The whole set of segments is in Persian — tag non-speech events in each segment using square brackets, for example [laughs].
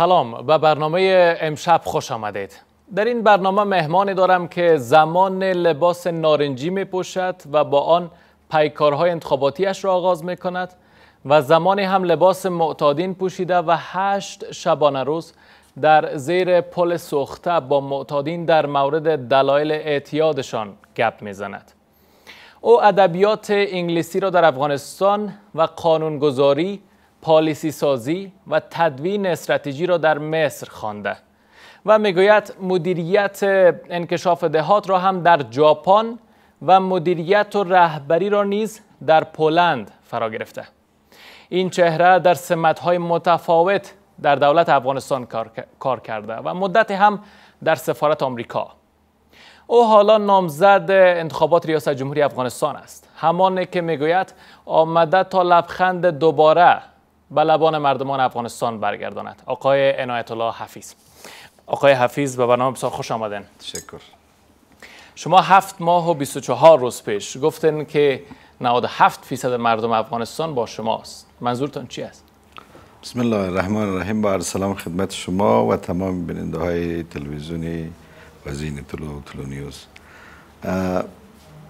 سلام به برنامه امشب خوش آمدید در این برنامه مهمانی دارم که زمان لباس نارنجی می پوشد و با آن پیکارهای انتخاباتیش را آغاز می کند و زمانی هم لباس معتادین پوشیده و هشت شبانه روز در زیر پل سوخته با معتادین در مورد دلایل اعتیادشان گپ میزند. او ادبیات انگلیسی را در افغانستان و قانونگذاری پالیسی سازی و تدوین استراتژی را در مصر خوانده و میگوید مدیریت انکشاف دهات را هم در ژاپن و مدیریت و رهبری را نیز در پولند فرا گرفته این چهره در های متفاوت در دولت افغانستان کار کرده و مدت هم در سفارت آمریکا او حالا نامزد انتخابات ریاست جمهوری افغانستان است همانه که میگوید آمده تا لبخند دوباره به لبان مردمان افغانستان برگرداند آقای عنایت الله حفیظ آقای حفیظ به برنامه بسیار خوش آمدین تشکر شما هفت ماه و 24 روز پیش گفتن که 97 فیصد مردم افغانستان با شماست منظورتان چی است؟ بسم الله الرحمن الرحیم با سلام خدمت شما و تمام بیننده های تلویزیونی وزین تلو و تلو نیوز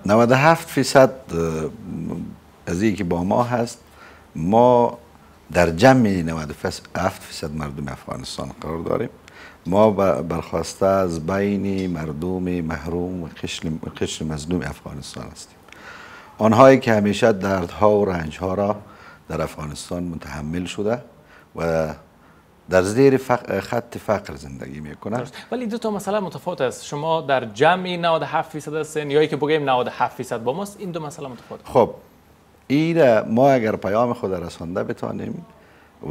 97 فیصد از که با ما هست ما در جمع 97 فیصد مردم افغانستان قرار داریم ما برخواسته از بین مردم محروم و قشر مظلوم افغانستان هستیم آنهایی که همیشه دردها و رنجها را در افغانستان متحمل شده و در زیر خط فقر زندگی میکنند ولی دو تا مسئله متفاوت است شما در جمع 97 فیصد هستین یا که بگیم 97 فیصد با ماست این دو مسئله متفاوت خب این ما اگر پیام خود رسانده بتانیم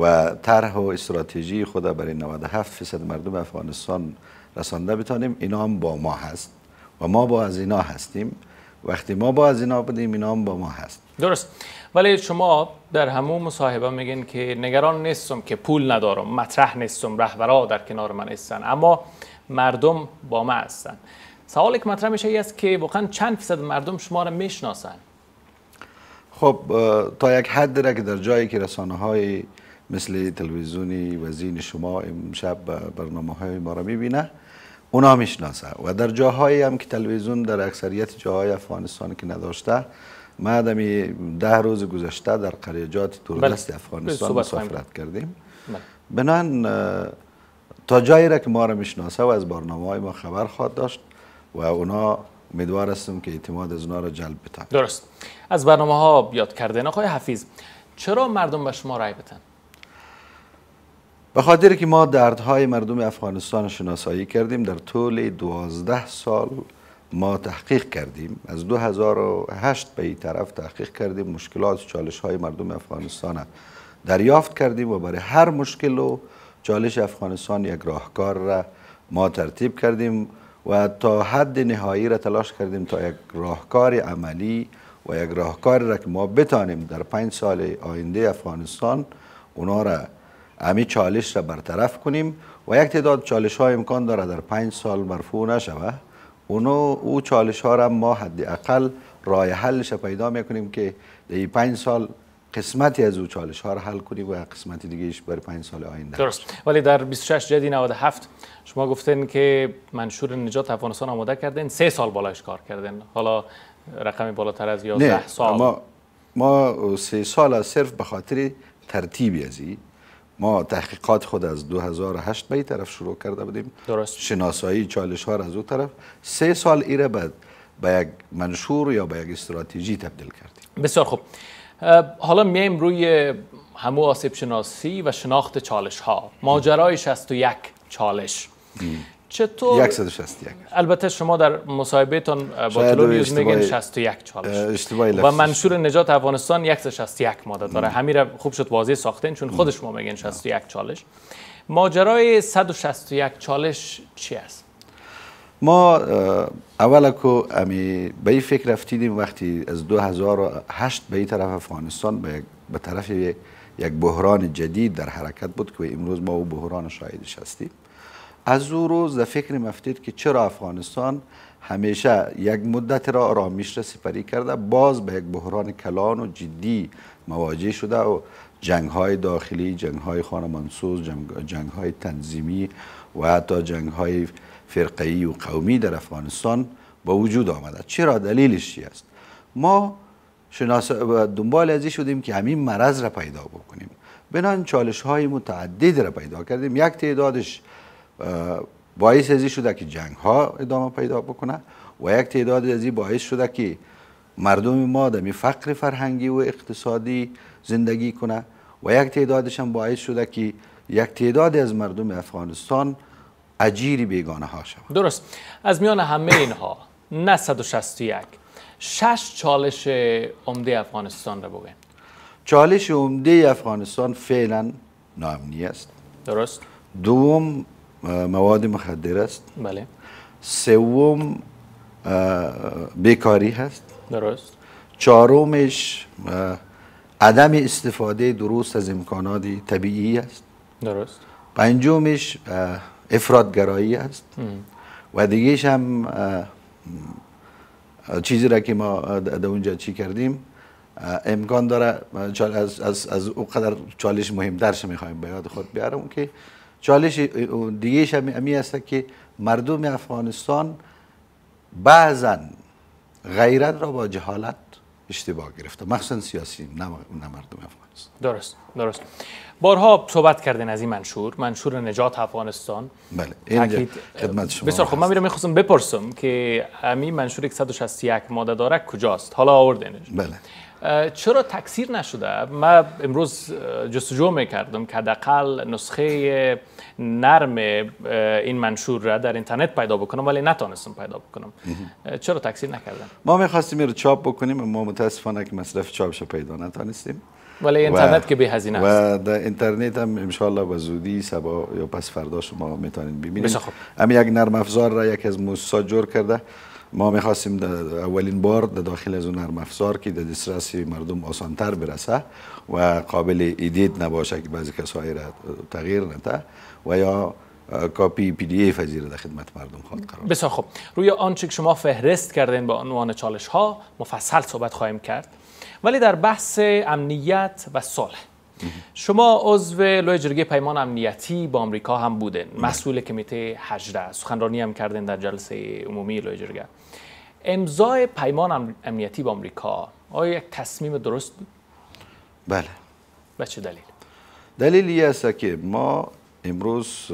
و طرح و استراتژی خود برای 97 فیصد مردم افغانستان رسانده بتانیم اینا هم با ما هست و ما با از اینا هستیم وقتی ما با از اینا بودیم اینا هم با ما هست درست ولی شما در همون مصاحبه میگین که نگران نیستم که پول ندارم مطرح نیستم رهبرا در کنار من هستن اما مردم با ما هستن سوالی که مطرح میشه است که واقعا چند فیصد مردم شما را میشناسن خب تا یک حد را که در جایی که رسانه های مثل تلویزیونی وزین شما امشب برنامه های ما را میبینه اونا میشناسه و در جاهایی هم که تلویزیون در اکثریت جاهای افغانستان که نداشته ما ده روز گذشته در قریجات دوردست بله. بله، افغانستان مسافرت کردیم بله. بنان تا جایی را که ما را میشناسه و از برنامه های ما خبر خواد داشت و اونا امیدوار هستم که اعتماد از اونا را جلب بتن درست از برنامه ها یاد کردن آقای حفیظ چرا مردم به شما رای بتن به خاطر که ما دردهای مردم افغانستان شناسایی کردیم در طول دوازده سال ما تحقیق کردیم از 2008 به این طرف تحقیق کردیم مشکلات چالش های مردم افغانستان دریافت کردیم و برای هر مشکل و چالش افغانستان یک راهکار را ما ترتیب کردیم و تا حد نهایی را تلاش کردیم تا یک راهکار عملی و یک راهکار را که ما بتانیم در پنج سال آینده افغانستان اونا را امی چالش را برطرف کنیم و یک تعداد چالش ها امکان داره در پنج سال مرفوع نشوه اونو او چالش ها را ما حداقل رای حلش پیدا میکنیم که در پنج سال قسمتی از او چالش ها رو حل کنیم و قسمتی دیگه ایش برای پنج سال آینده درست ولی در 26 جدی 97 شما گفتین که منشور نجات افغانستان آماده کردین سه سال بالاش کار کردن حالا رقم بالاتر از 11 سال ما ما سه سال صرف به خاطر ترتیبی ازی ما تحقیقات خود از 2008 به این طرف شروع کرده بودیم درست شناسایی چالش ها از اون طرف سه سال ایره بعد به یک منشور یا به یک استراتژی تبدیل کردیم بسیار خوب حالا میایم روی همو آسیب شناسی و شناخت چالش ها ماجرای 61 چالش چطور 161 البته شما در مصاحبهتان با تلویزیون میگین 61 چالش و منشور نجات افغانستان 161 ماده داره همین خوب شد واضح ساختین چون خود شما میگین 61 چالش ماجرای 161 چالش چی است ما که امی به این فکر رفتیدیم وقتی از 2008 به این طرف افغانستان به طرف یک بحران جدید در حرکت بود که امروز ما او بحران شاهدش هستیم از او روز در فکر مفتید که چرا افغانستان همیشه یک مدت را آرامش را سپری کرده باز به یک بحران کلان و جدی مواجه شده و جنگ های داخلی، جنگ های خانمانسوز، جنگ های تنظیمی و حتی جنگ های فرقی و قومی در افغانستان با وجود آمده چرا دلیلش چی است ما شناس دنبال ازی شدیم که همین مرض را پیدا بکنیم بنان چالش های متعدد را پیدا کردیم یک تعدادش باعث ازی شده که جنگ ها ادامه پیدا بکنه و یک تعداد ازی باعث شده که مردم ما در فقر فرهنگی و اقتصادی زندگی کنه و یک تعدادش هم باعث شده که یک تعداد از مردم افغانستان اجیری بیگانه ها شود درست از میان همه اینها نه یک شش چالش عمده افغانستان را بگویم چالش عمده افغانستان فعلا نامنی است درست دوم مواد مخدر است بله سوم بیکاری هست درست چهارمش عدم استفاده درست از امکانات طبیعی است درست پنجمش افراد گرایی است و دیگهش هم چیزی را که ما در اونجا چی کردیم امکان داره از, از, از اونقدر چالش مهم درش میخوایم به یاد خود بیارم که چالش دیگهش شم امی است که مردم افغانستان بعضا غیرت را با جهالت اشتباه گرفته مخصوصا سیاسی نه مردم افغانستان درست درست بارها صحبت کردین از این منشور منشور نجات افغانستان بله این خدمت شما بسیار خب من میرم میخواستم بپرسم که همین منشور 161 ماده داره کجاست حالا آوردنش. بله چرا تکثیر نشده من امروز جستجو میکردم که حداقل نسخه نرم این منشور را در اینترنت پیدا بکنم ولی نتونستم پیدا بکنم چرا تکثیر نکردم ما میخواستیم این رو چاپ بکنیم ما متاسفانه که مصرف چاپش پیدا نتونستیم ولی اینترنت که به هزینه است و در اینترنت هم ان الله زودی سبا یا پس فردا شما میتونید ببینید همین یک نرم افزار را یک از موسسات جور کرده ما میخواستیم در اولین بار در داخل از اون نرم افزار که در دسترس مردم آسانتر برسه و قابل ایدیت نباشه که بعضی کسایی را تغییر نده و یا کاپی پی دی ایف از در خدمت مردم خواهد قرار بسیار خوب روی آنچه که شما فهرست کردین با عنوان چالش ها مفصل صحبت خواهیم کرد ولی در بحث امنیت و صلح شما عضو لوی جرگه پیمان امنیتی با آمریکا هم بودین بله. مسئول کمیته 18 سخنرانی هم کردین در جلسه عمومی لوی جرگه امضای پیمان امنیتی با آمریکا آیا یک تصمیم درست بود بله و چه دلیل دلیلی است که ما امروز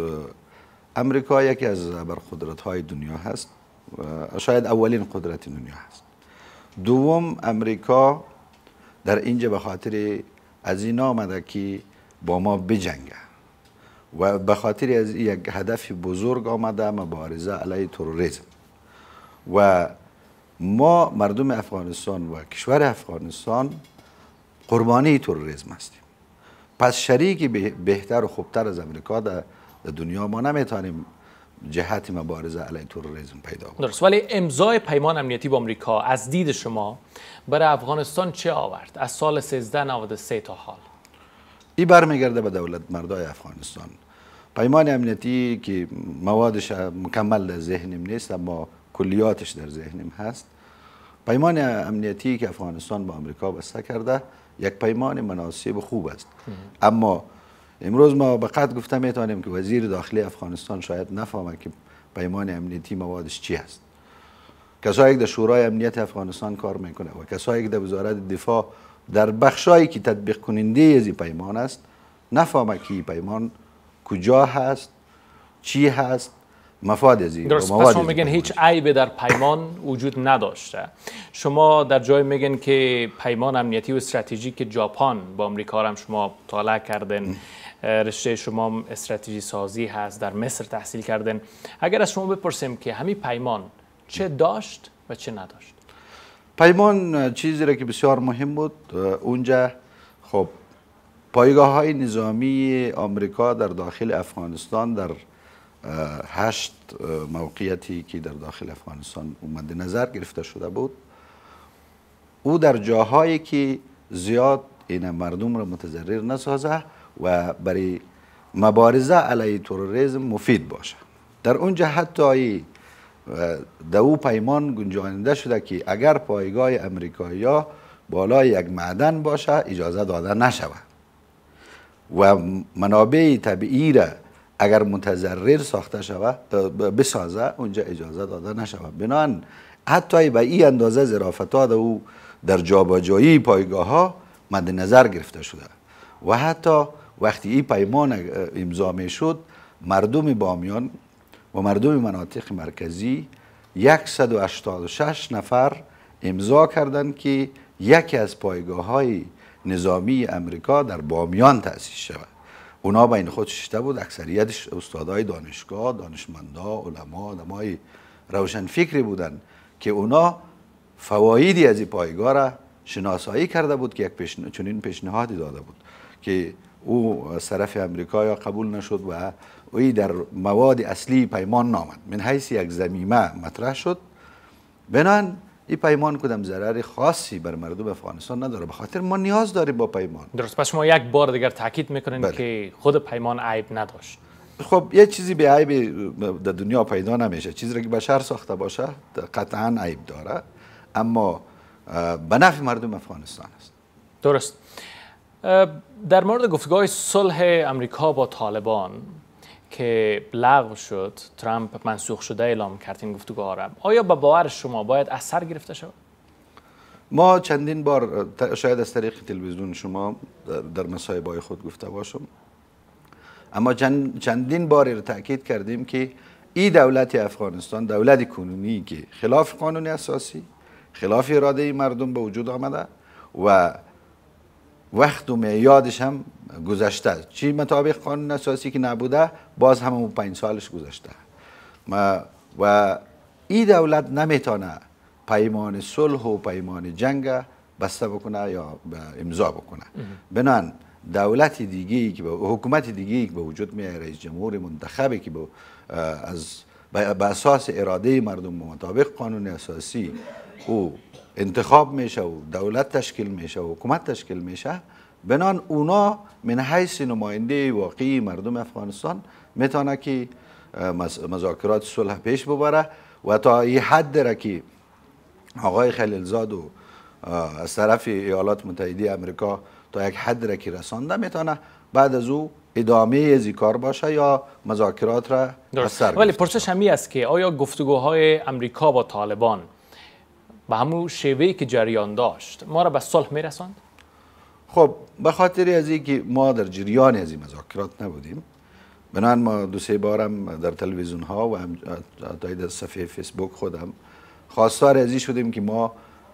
امریکا یکی از قدرت های دنیا هست و شاید اولین قدرت دنیا هست دوم امریکا در اینجا به خاطر از این آمده که با ما بجنگه و به خاطر از یک هدف بزرگ آمده مبارزه علیه تروریسم و ما مردم افغانستان و کشور افغانستان قربانی تروریسم هستیم پس شریکی بهتر و خوبتر از امریکا در دنیا ما نمیتونیم جهت مبارزه علیه تروریسم پیدا کنیم درست ولی امضای پیمان امنیتی با آمریکا از دید شما برای افغانستان چه آورد از سال 1393 تا حال این برمیگرده به دولت مردای افغانستان پیمان امنیتی که موادش مکمل در ذهنم نیست اما کلیاتش در ذهنم هست پیمان امنیتی که افغانستان با آمریکا بسته کرده یک پیمان مناسب خوب است اما امروز ما به قد گفته میتونیم که وزیر داخلی افغانستان شاید نفهمه که پیمان امنیتی موادش چی هست کسایی که در شورای امنیت افغانستان کار میکنه و کسایی که در وزارت دفاع در بخشایی که تطبیق کننده از این پیمان است نفهمه که پیمان کجا هست چی هست مفاد از این درست پس میگن هیچ عیب در پیمان وجود نداشته شما در جای میگن که پیمان امنیتی و استراتژیک جاپان با آمریکا هم شما مطالعه کردن رشته شما استراتژی سازی هست در مصر تحصیل کردن اگر از شما بپرسیم که همین پیمان چه داشت و چه نداشت پیمان چیزی را که بسیار مهم بود اونجا خب پایگاه های نظامی آمریکا در داخل افغانستان در هشت موقعیتی که در داخل افغانستان اومده نظر گرفته شده بود او در جاهایی که زیاد این مردم را متضرر نسازه و برای مبارزه علیه تروریسم مفید باشه در اونجا حتی در او پیمان گنجانده شده که اگر پایگاه امریکایی ها بالای یک معدن باشه اجازه داده نشود و منابع طبیعی را اگر متضرر ساخته شود بسازه اونجا اجازه داده نشود بنان حتی به این اندازه زرافت ها در او در جابجایی پایگاه ها مد نظر گرفته شده و حتی وقتی این پیمان امضا میشد شد مردم بامیان و مردم مناطق مرکزی 186 نفر امضا کردند که یکی از پایگاه های نظامی امریکا در بامیان تأسیس شود اونا این خود ششته بود اکثریتش استادای دانشگاه دانشمندا علما روشن فکری بودند که اونا فوایدی از این پایگاه را شناسایی کرده بود که یک چنین پیشنهادی داده بود که او از طرف امریکا قبول نشد و او در مواد اصلی پیمان نامد من حیث یک زمیمه مطرح شد بنان این پیمان کدام ضرر خاصی بر مردم افغانستان نداره به خاطر ما نیاز داریم با پیمان درست پس شما یک بار دیگر تاکید میکنین بله. که خود پیمان عیب نداشت خب یه چیزی به عیب در دنیا پیدا نمیشه چیزی را که بشر ساخته باشه قطعا عیب داره اما به نفع مردم افغانستان است درست در مورد گفتگاه صلح امریکا با طالبان که لغو شد ترامپ منسوخ شده اعلام کرد این گفتگاه را آیا به با باور شما باید اثر گرفته شود ما چندین بار شاید از طریق تلویزیون شما در مصاحبه خود گفته باشم اما چندین بار تاکید کردیم که این دولت افغانستان دولت کنونی که خلاف قانون اساسی خلاف اراده مردم به وجود آمده و وقت و میادش هم گذشته چی مطابق قانون اساسی که نبوده باز هم اون پنج سالش گذشته و این دولت نمیتونه پیمان صلح و پیمان جنگ بسته بکنه یا امضا بکنه بنان دولت دیگه ای که حکومت دیگه ای که به وجود میاد رئیس جمهور منتخبی که با از به اساس اراده مردم مطابق قانون اساسی او انتخاب میشه و دولت تشکیل میشه و حکومت تشکیل میشه بنان اونا من حیث نماینده واقعی مردم افغانستان میتونه که مذاکرات صلح پیش ببره و تا این حد را که آقای خلیلزاد و از طرف ایالات متحده امریکا تا یک حد را که رسانده میتونه بعد از او ادامه ازی کار باشه یا مذاکرات را از ولی پرسش همی است که آیا گفتگوهای امریکا با طالبان به همون شیوهی که جریان داشت ما را به صلح میرساند خب به خاطر از اینکه ما در جریان از این مذاکرات نبودیم بنان ما دو سه بارم در تلویزیون ها و حتی در صفحه فیسبوک خودم خواستار ازی شدیم که ما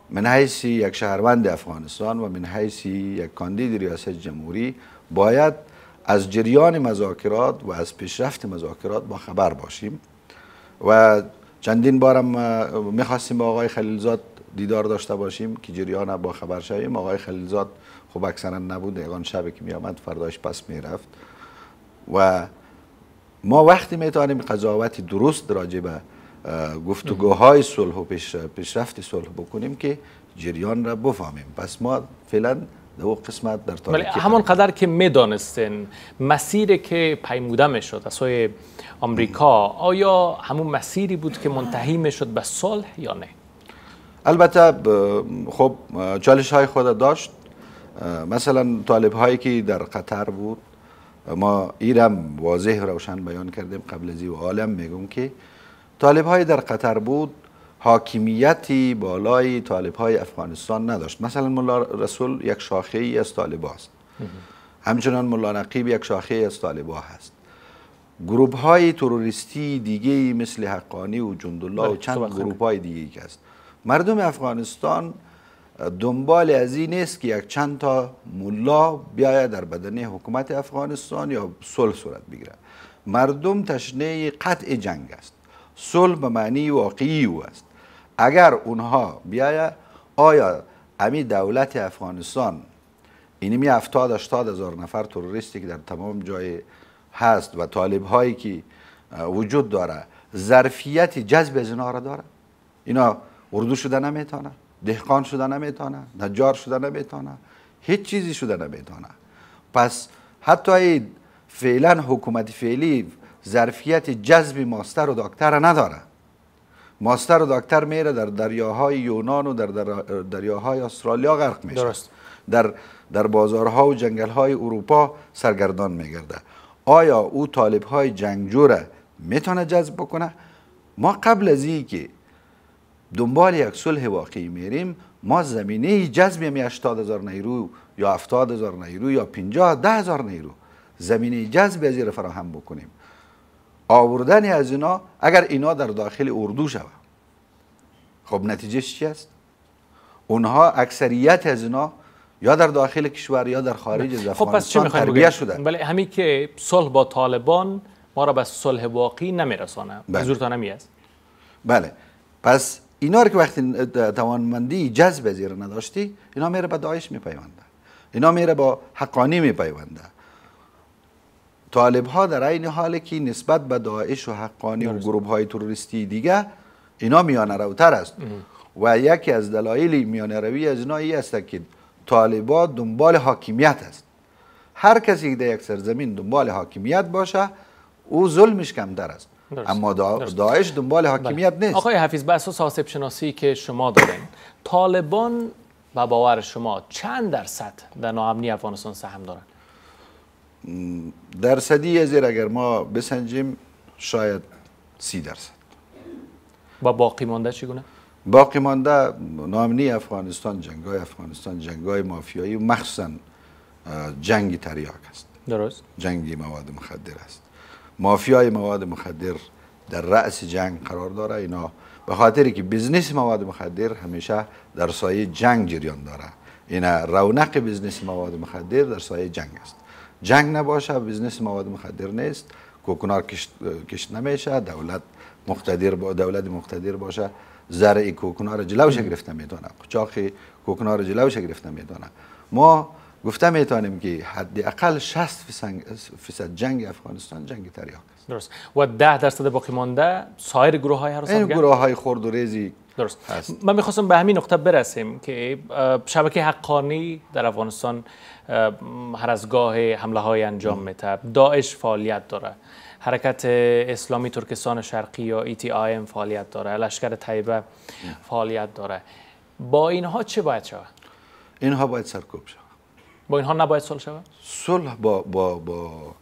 من یک شهروند افغانستان و من یک کاندید ریاست جمهوری باید از جریان مذاکرات و از پیشرفت مذاکرات با خبر باشیم و چندین بارم میخواستیم با آقای خلیلزاد دیدار داشته باشیم که جریان با خبر شویم آقای خلیلزاد خب اکثرا نبود یگان شب که میآمد فرداش پس میرفت و ما وقتی میتوانیم قضاوت درست راجع به گفتگوهای صلح و پیشرفت صلح بکنیم که جریان را بفهمیم پس ما فعلا و قسمت در تاریکی بله، همان قدر که میدانستین مسیر که پیموده شد، از سوی آمریکا آیا همون مسیری بود که منتهی میشد به صلح یا نه البته خب چالش های خود داشت مثلا طالب هایی که در قطر بود ما ایرم واضح روشن بیان کردیم قبل از و عالم میگم که طالب های در قطر بود حاکمیتی بالای طالب های افغانستان نداشت مثلا ملا رسول یک شاخه ای از طالب است همچنان ملا نقیب یک شاخه ای از طالب هست گروپ های تروریستی دیگه مثل حقانی و جندالله و چند گروه های دیگه که هست مردم افغانستان دنبال از این نیست که یک چند تا ملا بیاید در بدن حکومت افغانستان یا صلح صورت بگیرد مردم تشنه قطع جنگ است صلح به معنی واقعی او است اگر اونها بیاید آیا امی دولت افغانستان این می افتاد اشتاد هزار نفر تروریستی که در تمام جای هست و طالب هایی که وجود داره ظرفیت جذب از را داره اینا اردو شده نمیتونه دهقان شده نمیتونه نجار شده نمیتونه هیچ چیزی شده نمیتونه پس حتی فعلا حکومت فعلی ظرفیت جذب ماستر و دکتر نداره ماستر و دکتر میره در دریاهای یونان و در, در دریاهای استرالیا غرق میشه درست. در, در بازارها و های اروپا سرگردان میگرده آیا او طالب های را میتونه جذب بکنه ما قبل از که دنبال یک صلح واقعی میریم ما زمینه جذب می یعنی 80 هزار نیرو یا 70 هزار نیرو یا 50 ده هزار نیرو زمینه جذب از فراهم بکنیم آوردن از اینا اگر اینا در داخل اردو شود خب نتیجه چی است اونها اکثریت از اینا یا در داخل کشور یا در خارج از خب پس چه تربیه شدن بله همین که صلح با طالبان ما را به صلح واقعی نمیرسانه بله. زورتان نمی است بله پس اینا رو که وقتی توانمندی جذب زیر نداشتی اینا میره به داعش میپیونده اینا میره با حقانی میپیونده طالب ها در این حال که نسبت به داعش و حقانی و گروه های تروریستی دیگه اینا میانه روتر است و یکی از دلایل میانه روی از اینا است که ها دنبال حاکمیت است هر کسی که در یک سرزمین دنبال حاکمیت باشه او ظلمش در است درست. اما داعش دنبال بله. حاکمیت نیست آقای حفیظ به اساس حاسب شناسی که شما دارین طالبان و باور شما چند درصد در ناامنی افغانستان سهم دارند درصدی از اگر ما بسنجیم شاید سی درصد و باقی مانده چگونه؟ باقی مانده نامنی افغانستان جنگای افغانستان جنگای مافیایی مخصوصا جنگی تریاک است درست جنگی مواد مخدر است مافیای مواد مخدر در رأس جنگ قرار داره اینا به خاطر که بزنس مواد مخدر همیشه در سایه جنگ جریان داره اینا رونق بزنس مواد مخدر در سایه جنگ است جنگ نباشه بزنس مواد مخدر نیست کوکنار کشت نمیشه دولت مقتدر با دولت مقتدر باشه زرع کوکنار جلوش گرفته میتونه قچاق کوکنار جلوش گرفته میتونه ما گفته میتونیم که حداقل 60 فیصد جنگ افغانستان جنگ تریه. درست و 10 درصد باقی مانده سایر گروه های هر این گروه های خرد و ریزی درست هست. من میخواستم به همین نقطه برسیم که شبکه حقانی در افغانستان هر از گاه حمله های انجام میده داعش فعالیت داره حرکت اسلامی ترکستان شرقی یا تی e آیم فعالیت داره لشکر طیبه فعالیت داره با اینها چه باید شود؟ اینها باید سرکوب شود با اینها نباید صلح شود؟ صلح با, با, با,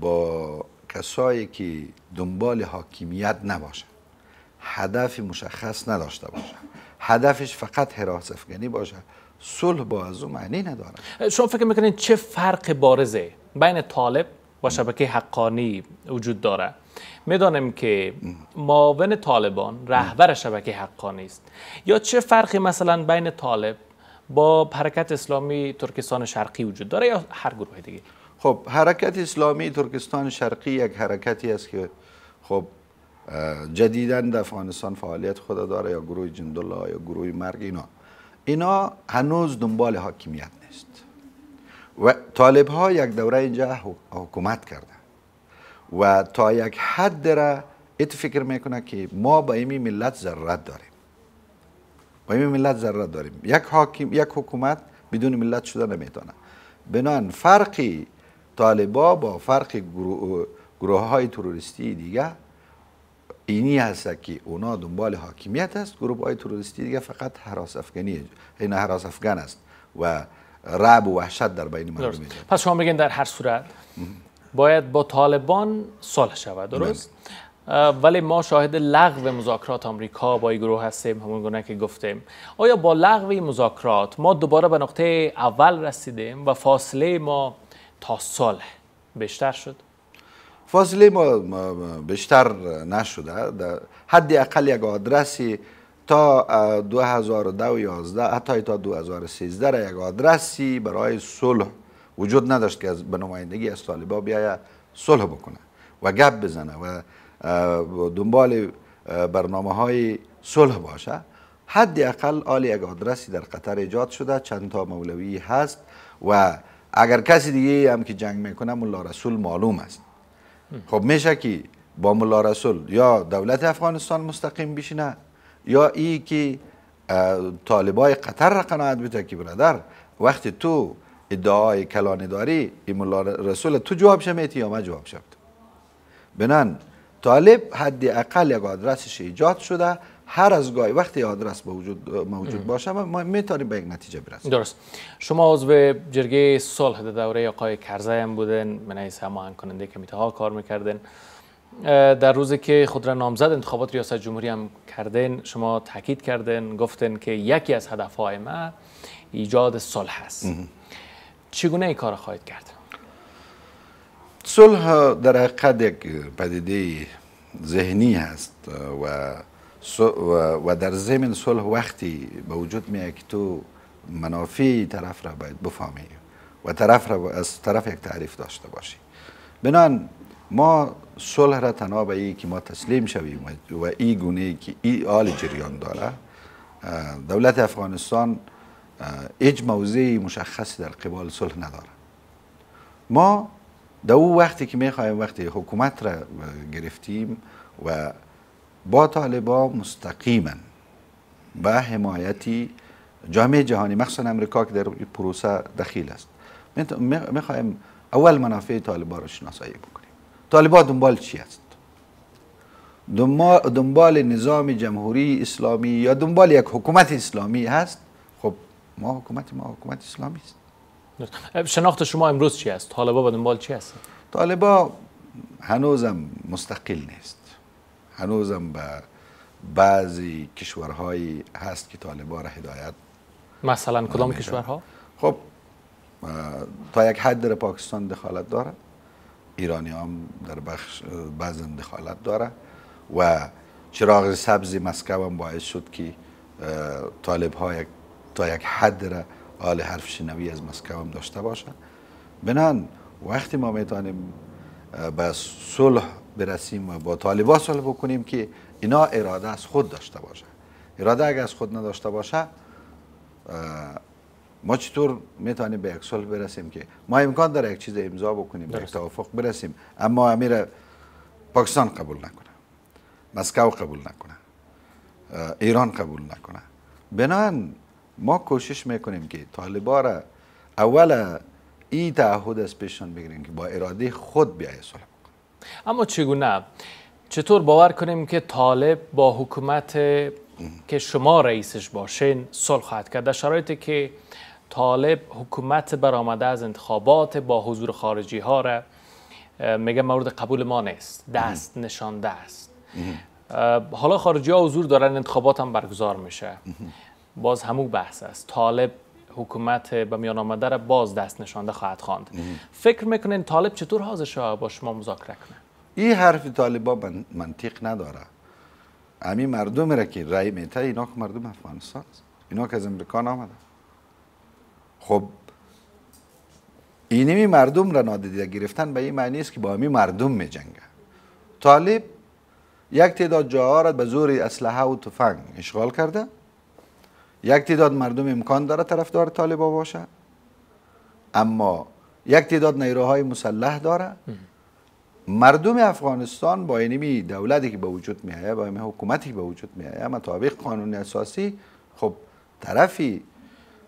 با کسایی که دنبال حاکمیت نباشند هدف مشخص نداشته باشه هدفش فقط حراس افغانی باشه. صلح بازو معنی نداره شما فکر میکنید چه فرق بارزه بین طالب و شبکه حقانی وجود داره میدانیم که معاون طالبان رهبر شبکه حقانی است یا چه فرقی مثلا بین طالب با حرکت اسلامی ترکستان شرقی وجود داره یا هر گروه دیگه خب حرکت اسلامی ترکستان شرقی یک حرکتی است که خب جدیدن در افغانستان فعالیت خود داره یا گروه جندالله یا گروه مرگ اینا اینا هنوز دنبال حاکمیت نیست و طالب ها یک دوره اینجا حکومت کرده و تا یک حد داره ات فکر میکنه که ما با این ملت ضرورت داریم با این ملت ضرورت داریم یک حاکم یک حکومت بدون ملت شده نمیتونه بنان فرقی طالبا با فرق گروه, های تروریستی دیگه اینی هست که اونا دنبال حاکمیت است گروه های تروریستی دیگه فقط حراس افغانی این حراس افغان است و رعب و وحشت در بین مردم پس شما میگین در هر صورت باید با طالبان صلح شود درست ولی ما شاهد لغو مذاکرات آمریکا با این گروه هستیم همون گونه که گفتیم آیا با لغو مذاکرات ما دوباره به نقطه اول رسیدیم و فاصله ما تا صلح بیشتر شد فاصله ما بیشتر نشده در حد اقل یک آدرسی تا 2010 11 حتی تا 2013 را یک آدرسی برای صلح وجود نداشت که به نمایندگی از طالبا بیایه صلح بکنه و گپ بزنه و دنبال برنامه های صلح باشه حد اقل آل یک آدرسی در قطر ایجاد شده چند تا مولوی هست و اگر کسی دیگه هم که جنگ میکنه مولا رسول معلوم است خب میشه که با ملا رسول یا دولت افغانستان مستقیم بشینه یا ای که طالبای قطر را قناعت بده که برادر وقتی تو ادعای کلانه داری ای رسول تو جواب شمیتی یا ما جواب شد بنان طالب حد اقل یک آدرسش ایجاد شده هر از گاهی وقتی آدرس موجود موجود باشه ما میتونیم به یک نتیجه برسیم درست شما عضو جرگه صلح در دوره آقای کرزی هم بودن من هم کننده کمیته ها کار میکردن در روزی که خود را نامزد انتخابات ریاست جمهوری هم کردن شما تاکید کردن گفتن که یکی از هدفهای ما ایجاد صلح است چگونه این کار خواهید کرد صلح در حقیقت یک پدیده ذهنی هست و و در ضمن صلح وقتی به وجود میاد که تو منافع طرف را باید بفهمی و طرف را از طرف یک تعریف داشته باشی بنان ما صلح را تنها به ای که ما تسلیم شویم و ای گونه ای که ای آل جریان داره دولت افغانستان هیچ موضعی مشخصی در قبال صلح نداره ما در او وقتی که میخوایم وقتی حکومت را گرفتیم و با طالبا مستقیما به حمایتی جامعه جهانی مخصوصا امریکا که در پروسه دخیل است میخوایم اول منافع طالبا را شناسایی بکنیم طالبا دنبال چی است دنبال نظام جمهوری اسلامی یا دنبال یک حکومت اسلامی هست خب ما حکومت ما حکومت اسلامی است شناخت شما امروز چی است؟ طالبا دنبال چی است؟ طالبا هنوزم مستقل نیست هنوزم به بعضی کشورهایی هست که طالبان را هدایت مثلا کدام کشورها؟ خب تا یک حد در پاکستان دخالت داره ایرانی هم در بخش بعض دخالت داره و چراغ سبز مسکو هم باعث شد که طالب ها تا یک حد را آل حرف شنوی از مسکو داشته باشه بنان وقتی ما میتونیم به صلح برسیم و با طالبا صلح بکنیم که اینا اراده از خود داشته باشه اراده اگر از خود نداشته باشه ما چطور میتونیم به یک صلح برسیم که ما امکان داره یک چیز امضا بکنیم به توافق برسیم اما امیر پاکستان قبول نکنه مسکو قبول نکنه ایران قبول نکنه بنان ما کوشش میکنیم که طالبا را اول ای تعهد است پیشان که با اراده خود بیای صلح اما چگونه چطور باور کنیم که طالب با حکومت که شما رئیسش باشین صلح خواهد کرد در شرایطی که طالب حکومت برآمده از انتخابات با حضور خارجی ها را میگه مورد قبول ما نیست دست نشانده است حالا خارجی ها حضور دارن انتخابات هم برگزار میشه باز همو بحث است طالب حکومت به میان آمده را باز دست نشانده خواهد خواند فکر میکنین طالب چطور حاضر شده با شما مذاکره کنه این حرف طالبا منطق نداره امی مردم را که رای میته اینا که مردم افغانستان اینا که از امریکا نامده خب اینمی مردم را نادیده گرفتن به این معنی است که با امی مردم می جنگه. طالب یک تعداد جاها را به زور اسلحه و تفنگ اشغال کرده یک تعداد مردم امکان داره طرفدار طالبا باشه اما یک تعداد نیروهای مسلح داره مردم افغانستان با اینمی دولتی که به وجود می با این حکومتی که به وجود می مطابق قانون اساسی خب طرفی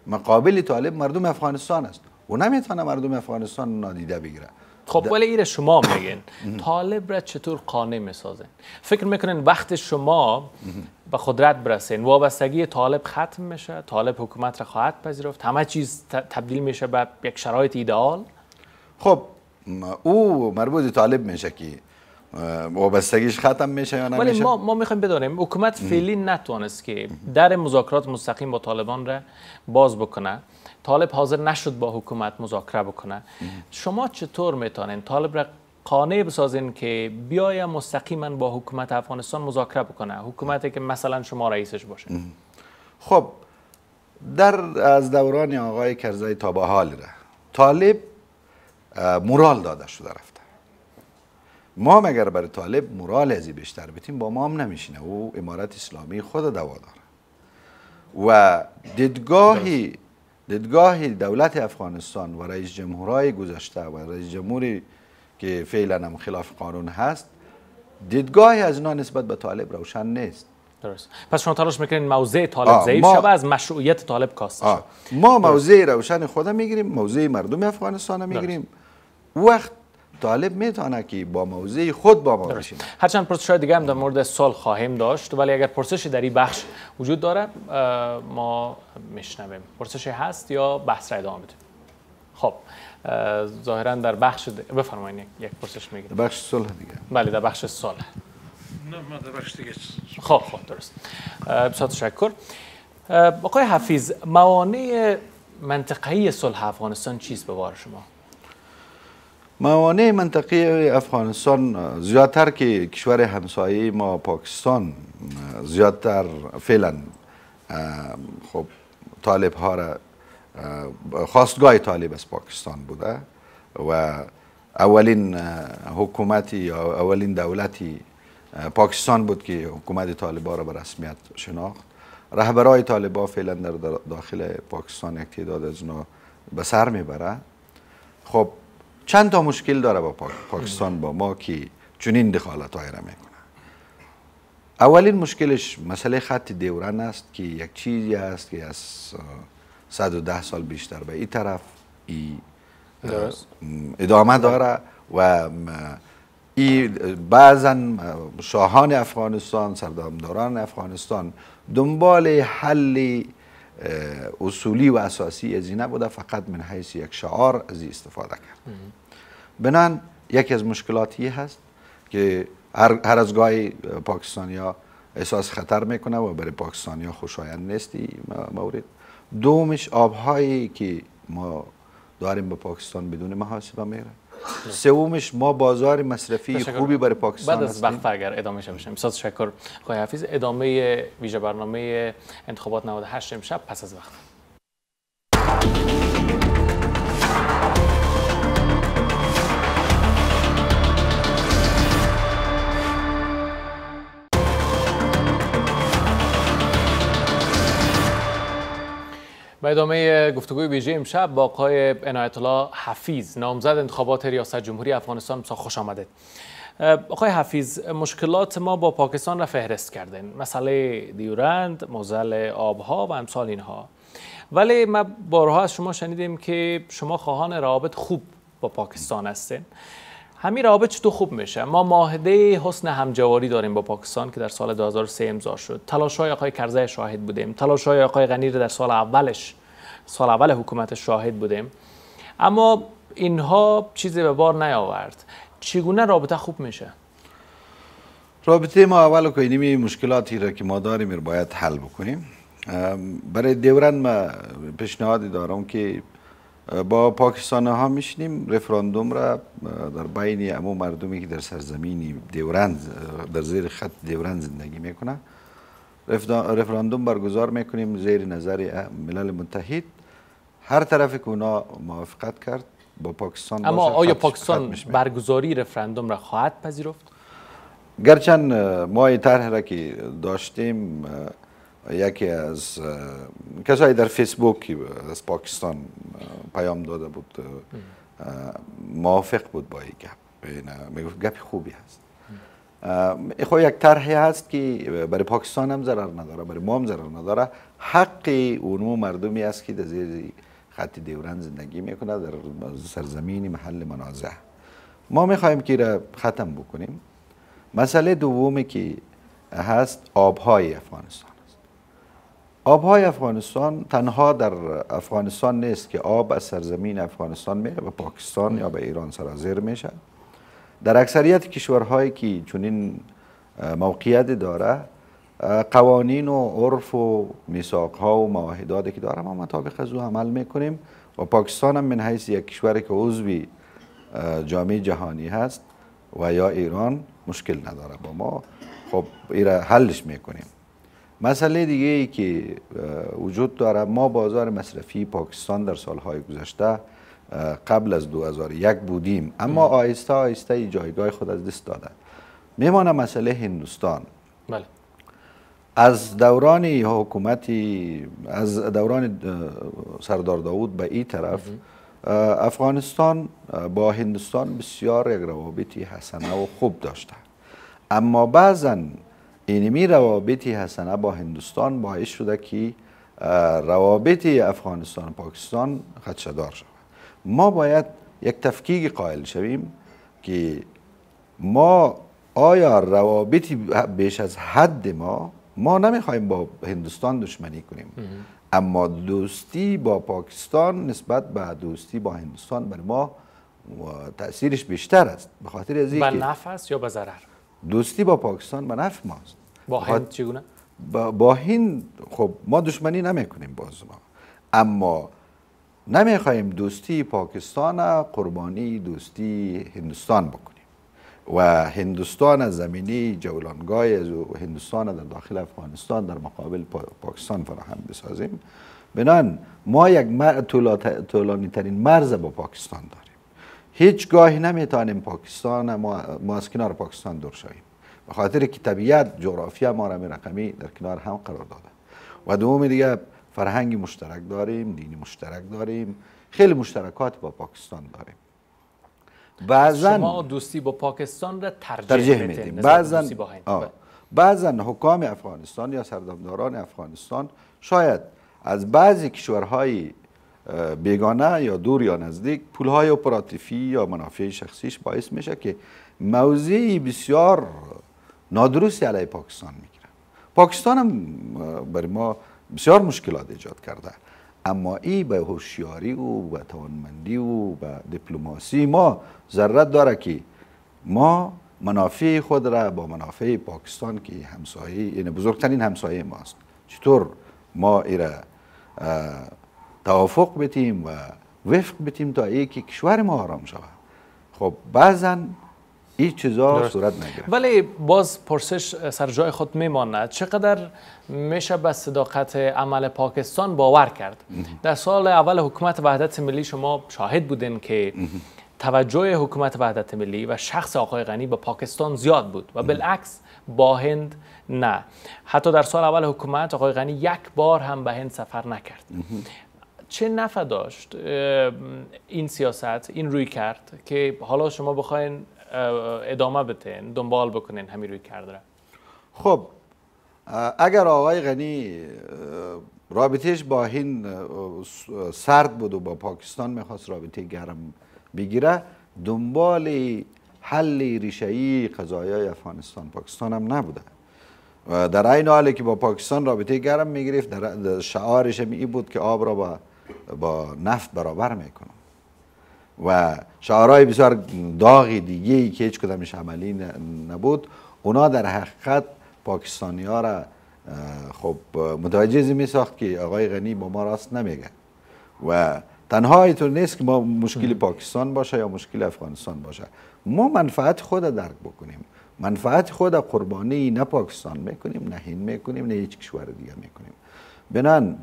مقابل طالب مردم افغانستان است و نمیتونه مردم افغانستان نادیده بگیره خب ولی ایره شما میگین طالب را چطور قانع میسازین فکر میکنین وقت شما به قدرت برسین وابستگی طالب ختم میشه طالب حکومت را خواهد پذیرفت همه چیز تبدیل میشه به یک شرایط ایدئال خب او مربوط طالب میشه که وابستگیش ختم میشه یا نمیشه ولی ما ما میخوایم بدانیم حکومت فعلی نتوانست که در مذاکرات مستقیم با طالبان را باز بکنه طالب حاضر نشد با حکومت مذاکره بکنه شما چطور میتونین طالب را قانع بسازین که بیای مستقیما با حکومت افغانستان مذاکره بکنه حکومتی که مثلا شما رئیسش باشه خب در از دوران آقای کرزای تا به حال را طالب مورال داده شده رفته ما مگر برای طالب مورال ازی بیشتر بتیم با ما هم نمیشینه او امارت اسلامی خود دوا داره و دیدگاهی دیدگاه دولت افغانستان و رئیس جمهورهای گذشته و رئیس جمهوری که فعلا هم خلاف قانون هست دیدگاهی از اینا نسبت به طالب روشن نیست درست پس شما تلاش میکنین موضع طالب ضعیف شبه از مشروعیت طالب کاسته ما موضع روشن خودم میگیریم موضع مردم افغانستان میگیریم وقت طالب میتونه که با موضوع خود با ما هر هرچند پرسش های دیگه هم در مورد سال خواهیم داشت ولی اگر پرسشی در این بخش وجود داره ما میشنویم پرسشی هست یا بحث را ادامه بدیم خب ظاهرا در بخش بفرمایید یک پرسش میگیرید بخش صلح دیگه بله در بخش صلح نه ما در بخش دیگه خب خب درست بسیار تشکر آقای حفیظ موانع منطقه‌ای صلح افغانستان چیز به بار شما موانع منطقی افغانستان زیادتر که کشور همسایه ما پاکستان زیادتر فعلا خب طالب ها را خواستگاه طالب از پاکستان بوده و اولین حکومتی اولین دولتی پاکستان بود که حکومت طالبا را به رسمیت شناخت رهبرای طالبا فعلا در داخل پاکستان یک تعداد از اونا به سر میبره خب چند تا مشکل داره با پاکستان با ما که چنین دخالت های را میکنه اولین مشکلش مسئله خط دوران است که یک چیزی است که از 110 سال بیشتر به این طرف ادامه داره و ای بعضا شاهان افغانستان سردامداران افغانستان دنبال حل اصولی و اساسی از نبوده فقط من حیث یک شعار از استفاده کرد بنان یکی از مشکلاتی هست که هر, هر از گاهی پاکستانیا احساس خطر میکنه و برای پاکستانیا خوشایند نیستی مورد دومش آبهایی که ما داریم به پاکستان بدون محاسبه میره [laughs] سومش ما بازار مصرفی خوبی برای پاکستان بعد از وقت اگر ادامه شد میشم شکر شکر خواهی حفیظ ادامه ویژه برنامه انتخابات 98 امشب پس از وقت به ادامه گفتگوی ویژه امشب با آقای عنایت الله حفیظ نامزد انتخابات ریاست جمهوری افغانستان خوش آمدید آقای حفیظ مشکلات ما با پاکستان را فهرست کردن مسئله دیورند موزل آبها و امثال اینها ولی ما بارها از شما شنیدیم که شما خواهان روابط خوب با پاکستان هستین همین رابطه چطور خوب میشه ما ماهده حسن همجواری داریم با پاکستان که در سال 2003 امضا شد تلاش های آقای کرزه شاهد بودیم تلاش های آقای غنی در سال اولش سال اول حکومت شاهد بودیم اما اینها چیزی به بار نیاورد چگونه رابطه خوب میشه رابطه ما اول که اینمی مشکلاتی را که ما داریم باید حل بکنیم برای دوران ما پیشنهادی دارم که با پاکستان ها میشنیم رفراندوم را در بین امو مردمی که در سرزمین دیورند در زیر خط دیورند زندگی میکنه رفراندوم برگزار میکنیم زیر نظر ملل متحد هر طرف که اونا موافقت کرد با پاکستان اما آیا پاکستان برگزاری رفراندوم را خواهد پذیرفت؟ گرچن ما طرح را که داشتیم یکی از کسایی در فیسبوک از پاکستان پیام داده بود موافق بود با این گپ میگفت گپ خوبی هست خو خب یک طرحی هست که برای پاکستان هم ضرر نداره برای ما هم ضرر نداره حق اونو مردمی است که در زیر خط دیورن زندگی میکنه در سرزمین محل منازع ما میخوایم که را ختم بکنیم مسئله دومی که هست آبهای افغانستان آبهای افغانستان تنها در افغانستان نیست که آب از سرزمین افغانستان میره به پاکستان یا به ایران سرازیر میشه در اکثریت کشورهایی که چنین موقعیت داره قوانین و عرف و میثاق و معاهداتی که داره ما مطابق از او عمل میکنیم و پاکستان هم من حیث یک کشوری که عضوی جامعه جهانی هست و یا ایران مشکل نداره با ما خب ایره حلش میکنیم مسئله دیگه ای که وجود داره ما بازار مصرفی پاکستان در سالهای گذشته قبل از 2001 بودیم اما آهسته آهسته ای جایگاه خود از دست داده میمانه مسئله هندوستان بله. از دوران حکومتی از دوران سردار داوود به این طرف افغانستان با هندوستان بسیار یک روابطی حسنه و خوب داشته اما بعضا اینمی روابطی حسنه با هندوستان باعث شده که روابط افغانستان و پاکستان خدشدار شود ما باید یک تفکیک قائل شویم که ما آیا روابطی بیش از حد ما ما نمیخوایم با هندوستان دشمنی کنیم اما دوستی با پاکستان نسبت به دوستی با هندوستان بر ما تأثیرش بیشتر است به خاطر از اینکه به نفع یا به ضرر دوستی با پاکستان به نفع ماست با هند چگونه؟ با هند خب ما دشمنی نمیکنیم باز ما اما نمیخوایم دوستی پاکستان قربانی دوستی هندوستان بکنیم و هندوستان زمینی جولانگاه از هندوستان در داخل افغانستان در مقابل پاکستان فراهم بسازیم بنان ما یک مر... طولانی ترین مرز با پاکستان داریم گاهی نمیتانیم پاکستان ما از کنار پاکستان دور شویم به خاطر که طبیعت جغرافیا ما را رقمی در کنار هم قرار داده و دوم دیگه فرهنگ مشترک داریم دینی مشترک داریم خیلی مشترکات با پاکستان داریم بعضا شما دوستی با پاکستان را ترجیح, ترجیح میدیم بعضا بعضا حکام افغانستان یا سردمداران افغانستان شاید از بعضی کشورهای بیگانه یا دور یا نزدیک پولهای اپراتیفی یا منافع شخصیش باعث میشه که موضعی بسیار نادرستی علیه پاکستان میگیره پاکستان هم برای ما بسیار مشکلات ایجاد کرده اما ای به هوشیاری و به توانمندی و به دیپلماسی ما ضرورت داره که ما منافع خود را با منافع پاکستان که همسایه یعنی بزرگترین همسایه ماست چطور ما ایره توافق بتیم و وفق بتیم تا که کشور ما آرام شود خب بعضا این چیزا صورت نگیره ولی باز پرسش سر جای خود میماند چقدر میشه به صداقت عمل پاکستان باور کرد در سال اول حکومت وحدت ملی شما شاهد بودین که توجه حکومت وحدت ملی و شخص آقای غنی به پاکستان زیاد بود و بالعکس با هند نه حتی در سال اول حکومت آقای غنی یک بار هم به هند سفر نکرد چه نفع داشت این سیاست این روی کرد که حالا شما بخواین ادامه بتین دنبال بکنین همین روی کرد را خب اگر آقای غنی رابطهش با این سرد بود و با پاکستان میخواست رابطه گرم بگیره دنبال حل ریشه‌ای قضایای افغانستان پاکستان هم نبوده در این حاله که با پاکستان رابطه گرم میگرفت در شعارش این بود که آب را با با نفت برابر میکنم و شعارهای بسیار داغ دیگه ای که هیچ کدامش عملی نبود اونا در حقیقت پاکستانی ها را خب متوجه می ساخت که آقای غنی با ما راست نمیگه و تنها ایتون نیست که ما مشکل پاکستان باشه یا مشکل افغانستان باشه ما منفعت خود درک بکنیم منفعت خود قربانی نه پاکستان میکنیم نه هند میکنیم نه هیچ کشور دیگه میکنیم بنان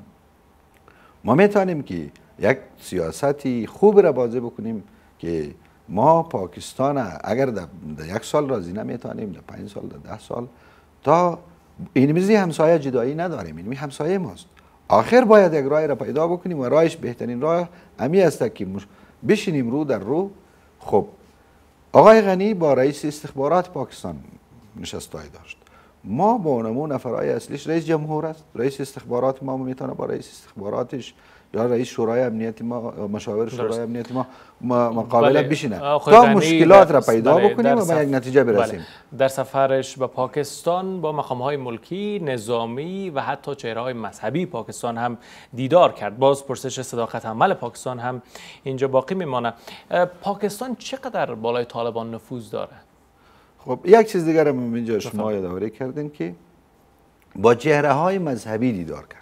ما میتونیم که یک سیاستی خوب را بازی بکنیم که ما پاکستان اگر در یک سال راضی نمیتونیم در پنج سال در ده سال تا اینمیزی همسایه جدایی نداریم اینمی همسایه ماست آخر باید یک رای را پیدا بکنیم و رایش بهترین رای امی است که بشینیم رو در رو خب آقای غنی با رئیس استخبارات پاکستان نشستایی داشت ما با اونمو نفرهای اصلیش رئیس جمهور است رئیس استخبارات ما میتونه با رئیس استخباراتش یا رئیس شورای امنیتی ما مشاور شورای امنیتی ما مقابله بله. بشینه تا مشکلات را پیدا بله، بکنیم و به یک نتیجه بله. برسیم در سفرش به پاکستان با مقام های ملکی نظامی و حتی چهره های مذهبی پاکستان هم دیدار کرد باز پرسش صداقت عمل پاکستان هم اینجا باقی میمانه پاکستان چقدر بالای طالبان نفوذ دارد خب یک چیز دیگر هم اینجا شما یادآوری کردین که با چهره های مذهبی دیدار کرد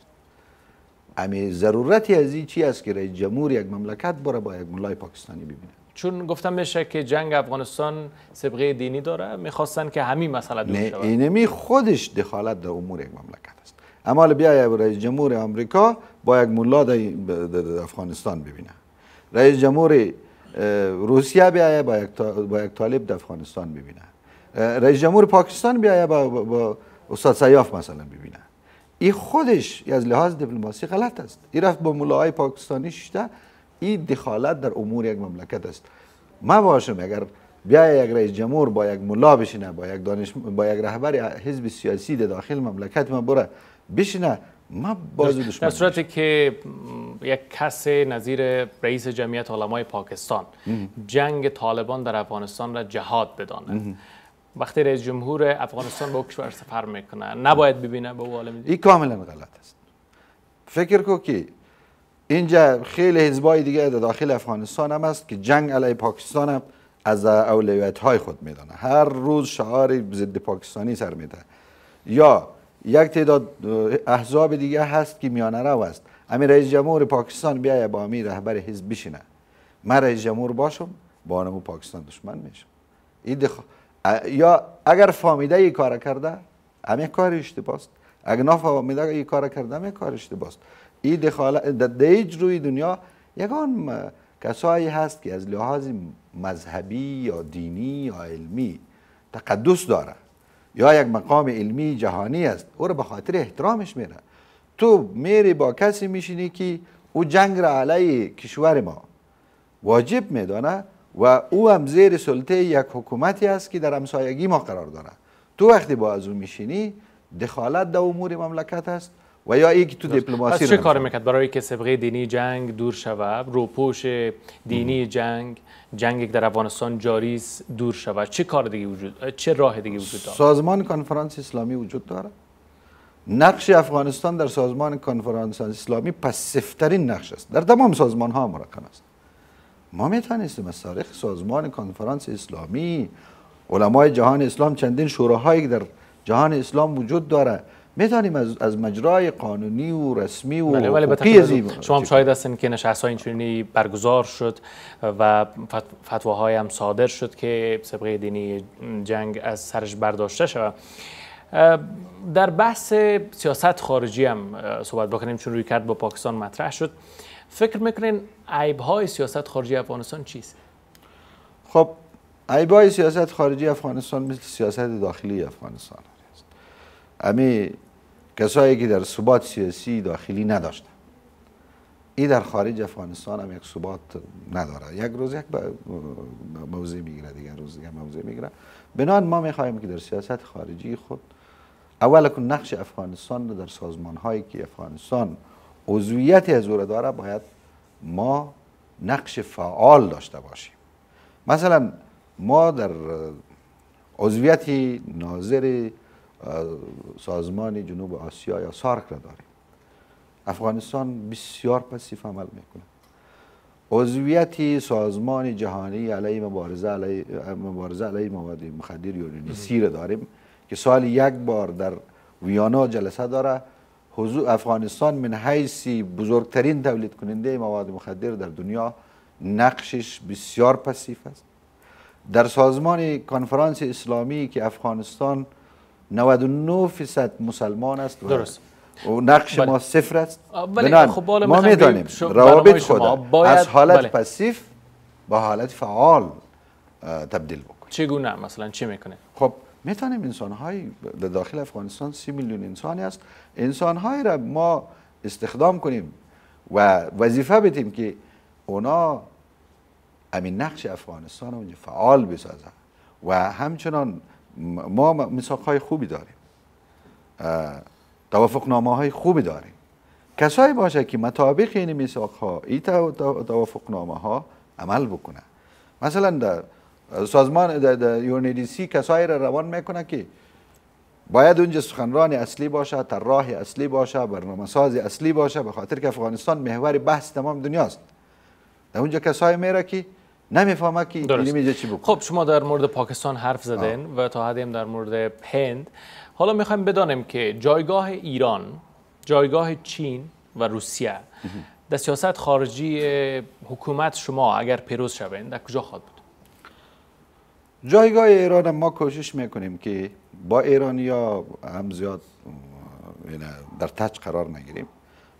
امی ضرورتی از این چی است که رئیس جمهور یک مملکت بره با یک ملای پاکستانی ببینه چون گفتم میشه که جنگ افغانستان سبقه دینی داره میخواستن که همین مسئله دور شود اینمی خودش دخالت در امور یک مملکت است اما بیا رئیس جمهور آمریکا با یک ملا در افغانستان ببینه رئیس جمهور روسیه بیا با یک طالب در افغانستان ببینه رئیس جمهور پاکستان بیایه با, با استاد سیاف مثلا ببینه این خودش از لحاظ دیپلماسی غلط است این رفت با ملاهای پاکستانی شده این دخالت در امور یک مملکت است ما باشم اگر بیا یک رئیس جمهور با یک ملا بشینه با یک دانش با یک رهبر حزب سیاسی در داخل مملکت ما بره بشینه ما باز در صورتی که یک کس نظیر رئیس جمعیت علمای پاکستان جنگ طالبان در افغانستان را جهاد بداند وقتی رئیس جمهور افغانستان به کشور سفر میکنه نباید ببینه به عالم این کاملا غلط است فکر کو که اینجا خیلی حزبای دیگه در داخل افغانستان هم است که جنگ علی پاکستان هم از اولویت های خود میدانه هر روز شعار ضد پاکستانی سر میده یا یک تعداد احزاب دیگه هست که میانه رو است امیر رئیس جمهور پاکستان بیای با امیر رهبر حزب بشینه من رئیس جمهور باشم با پاکستان دشمن میشم این یا اگر فامیده ای کار کرده همه کار اشتباه است اگر نفامیده ای کار کرده همه کار اشتباه است این دخالت در روی دنیا یکان کسایی هست که از لحاظ مذهبی یا دینی یا علمی تقدس داره یا یک مقام علمی جهانی است او را به خاطر احترامش میره تو میری با کسی میشینی که او جنگ را علیه کشور ما واجب میدانه و او هم زیر سلطه یک حکومتی است که در همسایگی ما قرار داره تو وقتی با از او میشینی دخالت در امور مملکت است و یا که تو دیپلماسی چه کار میکرد برای که سبقه دینی جنگ دور شود روپوش دینی جنگ جنگی که در افغانستان جاری دور شود چه کار دیگه وجود چه راه دیگه وجود داره؟ سازمان کنفرانس اسلامی وجود داره نقش افغانستان در سازمان کنفرانس اسلامی پسیفترین نقش است در تمام سازمان ها مرکن است ما میتونستیم از تاریخ سازمان کنفرانس اسلامی علمای جهان اسلام چندین شوراهایی در جهان اسلام وجود داره میتونیم از از مجرای قانونی و رسمی و بله شما هم شاهد هستین که نشست های اینچنینی برگزار شد و فتواهای هم صادر شد که سبقه دینی جنگ از سرش برداشته شود در بحث سیاست خارجی هم صحبت بکنیم چون روی کرد با پاکستان مطرح شد فکر میکنین عیب های سیاست خارجی افغانستان چیست خب عیب های سیاست خارجی افغانستان مثل سیاست داخلی افغانستان است امی کسایی که در ثبات سیاسی داخلی نداشتن ای در خارج افغانستان هم یک ثبات نداره یک روز یک موضع میگیره دیگر روز دیگر موضع میگیره بنان ما میخواهیم که در سیاست خارجی خود اول نقش افغانستان در سازمان هایی که افغانستان عضویت را داره باید ما نقش فعال داشته باشیم مثلا ما در عضویت ناظر سازمان جنوب آسیا یا سارک را داریم افغانستان بسیار پسیف عمل میکنه عضویت سازمان جهانی علیه مبارزه علیه مبارزه علیه مواد مخدر یونیسی را داریم که سال یک بار در ویانا جلسه داره حضور افغانستان من حیثی بزرگترین تولید کننده مواد مخدر در دنیا نقشش بسیار پسیف است در سازمان کنفرانس اسلامی که افغانستان 99 فیصد مسلمان است و درست و نقش ما بله. صفر است خب ما میدانیم روابط خود از حالت بله. پسیف به حالت فعال تبدیل بکنه چگونه مثلا چی میکنه خب میتونیم انسان های داخل افغانستان سی میلیون انسانی است انسان های را ما استخدام کنیم و وظیفه بدیم که اونا امین نقش افغانستان رو فعال بسازن و همچنان ما مساق های خوبی داریم توافق نامه های خوبی داریم کسایی باشه که مطابق این مساق ها این توافق نامه ها عمل بکنه مثلا در سازمان یونیدیسی کسایی را روان میکنه که باید اونجا سخنران اصلی باشه راه اصلی باشه برنامه ساز اصلی باشه به خاطر که افغانستان محور بحث تمام دنیاست در اونجا کسایی میره که نمیفهمه که چی بکنه خب شما در مورد پاکستان حرف زدین و تا حدیم در مورد هند حالا میخوایم بدانیم که جایگاه ایران جایگاه چین و روسیه در سیاست خارجی حکومت شما اگر پیروز شوین در کجا خواهد جایگاه ایران ما کوشش میکنیم که با ایرانیا هم زیاد یعنی در تچ قرار نگیریم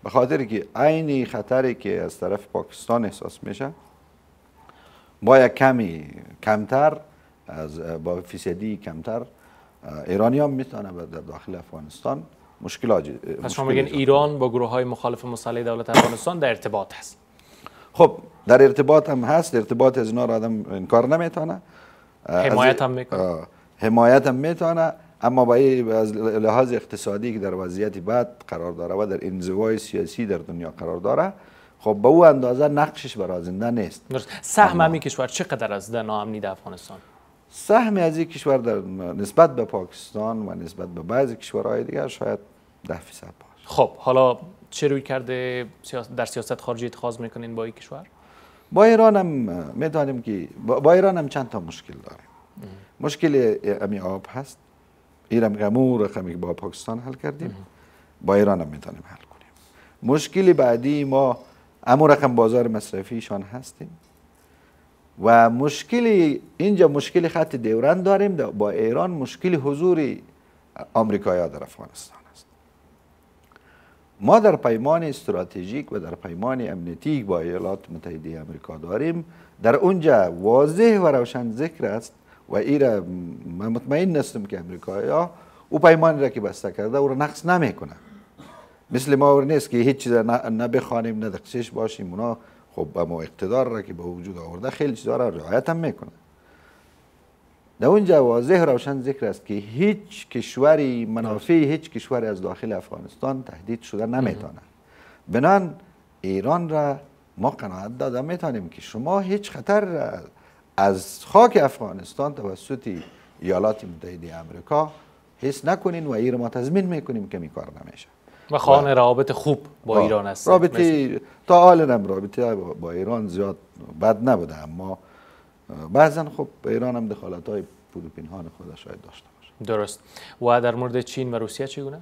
به خاطر که عین خطری که از طرف پاکستان احساس میشه با کمی کمتر از با فیصدی کمتر ایرانی هم میتونه در داخل افغانستان مشکل مشکلات پس شما میگن ایران با گروه های مخالف مسلح دولت افغانستان در ارتباط هست خب در ارتباط هم هست ارتباط از اینا را آدم انکار نمیتونه حمایت هم میکنه حمایت هم میتونه اما با از لحاظ اقتصادی که در وضعیت بعد قرار داره و در انزوای سیاسی در دنیا قرار داره خب به او اندازه نقشش برای زنده نیست سهم همین کشور چقدر از در ناامنی در افغانستان سهم از این کشور در نسبت به پاکستان و نسبت به بعضی کشورهای دیگر شاید ده فیصد باشه خب حالا چه روی کرده در سیاست خارجی اتخاذ میکنین با این کشور با ایران هم که با ایران هم چند تا مشکل داریم مشکل امی آب هست ایران غمور خمی با پاکستان حل کردیم با ایران هم میتونیم حل کنیم مشکل بعدی ما امو رقم بازار شان هستیم و مشکلی اینجا مشکل خط دوران داریم با ایران مشکل حضور ها در افغانستان ما در پیمان استراتژیک و در پیمان امنیتی با ایالات متحده آمریکا داریم در اونجا واضح و روشن ذکر است و ایرا من مطمئن نستم که امریکایی ها او پیمان را که بسته کرده او را نقص نمیکنه مثل ما نیست که هیچ چیز نه بخوانیم نه باشیم اونا خب با ما اقتدار را که به وجود آورده خیلی چیزا را رعایت هم میکنه در اونجا واضح روشن ذکر است که هیچ کشوری منافع هیچ کشوری از داخل افغانستان تهدید شده نمیتونه بنان ایران را ما قناعت داده میتونیم که شما هیچ خطر از خاک افغانستان توسط ایالات متحده امریکا حس نکنین و ایران ما تضمین میکنیم که میکار نمیشه و خواهان رابط خوب با ایران است رابطه تا حال هم رابطه با ایران زیاد بد نبوده اما بعضا خب ایران هم دخالت های ها خودش شاید داشته باشه درست و در مورد چین و روسیه چگونه؟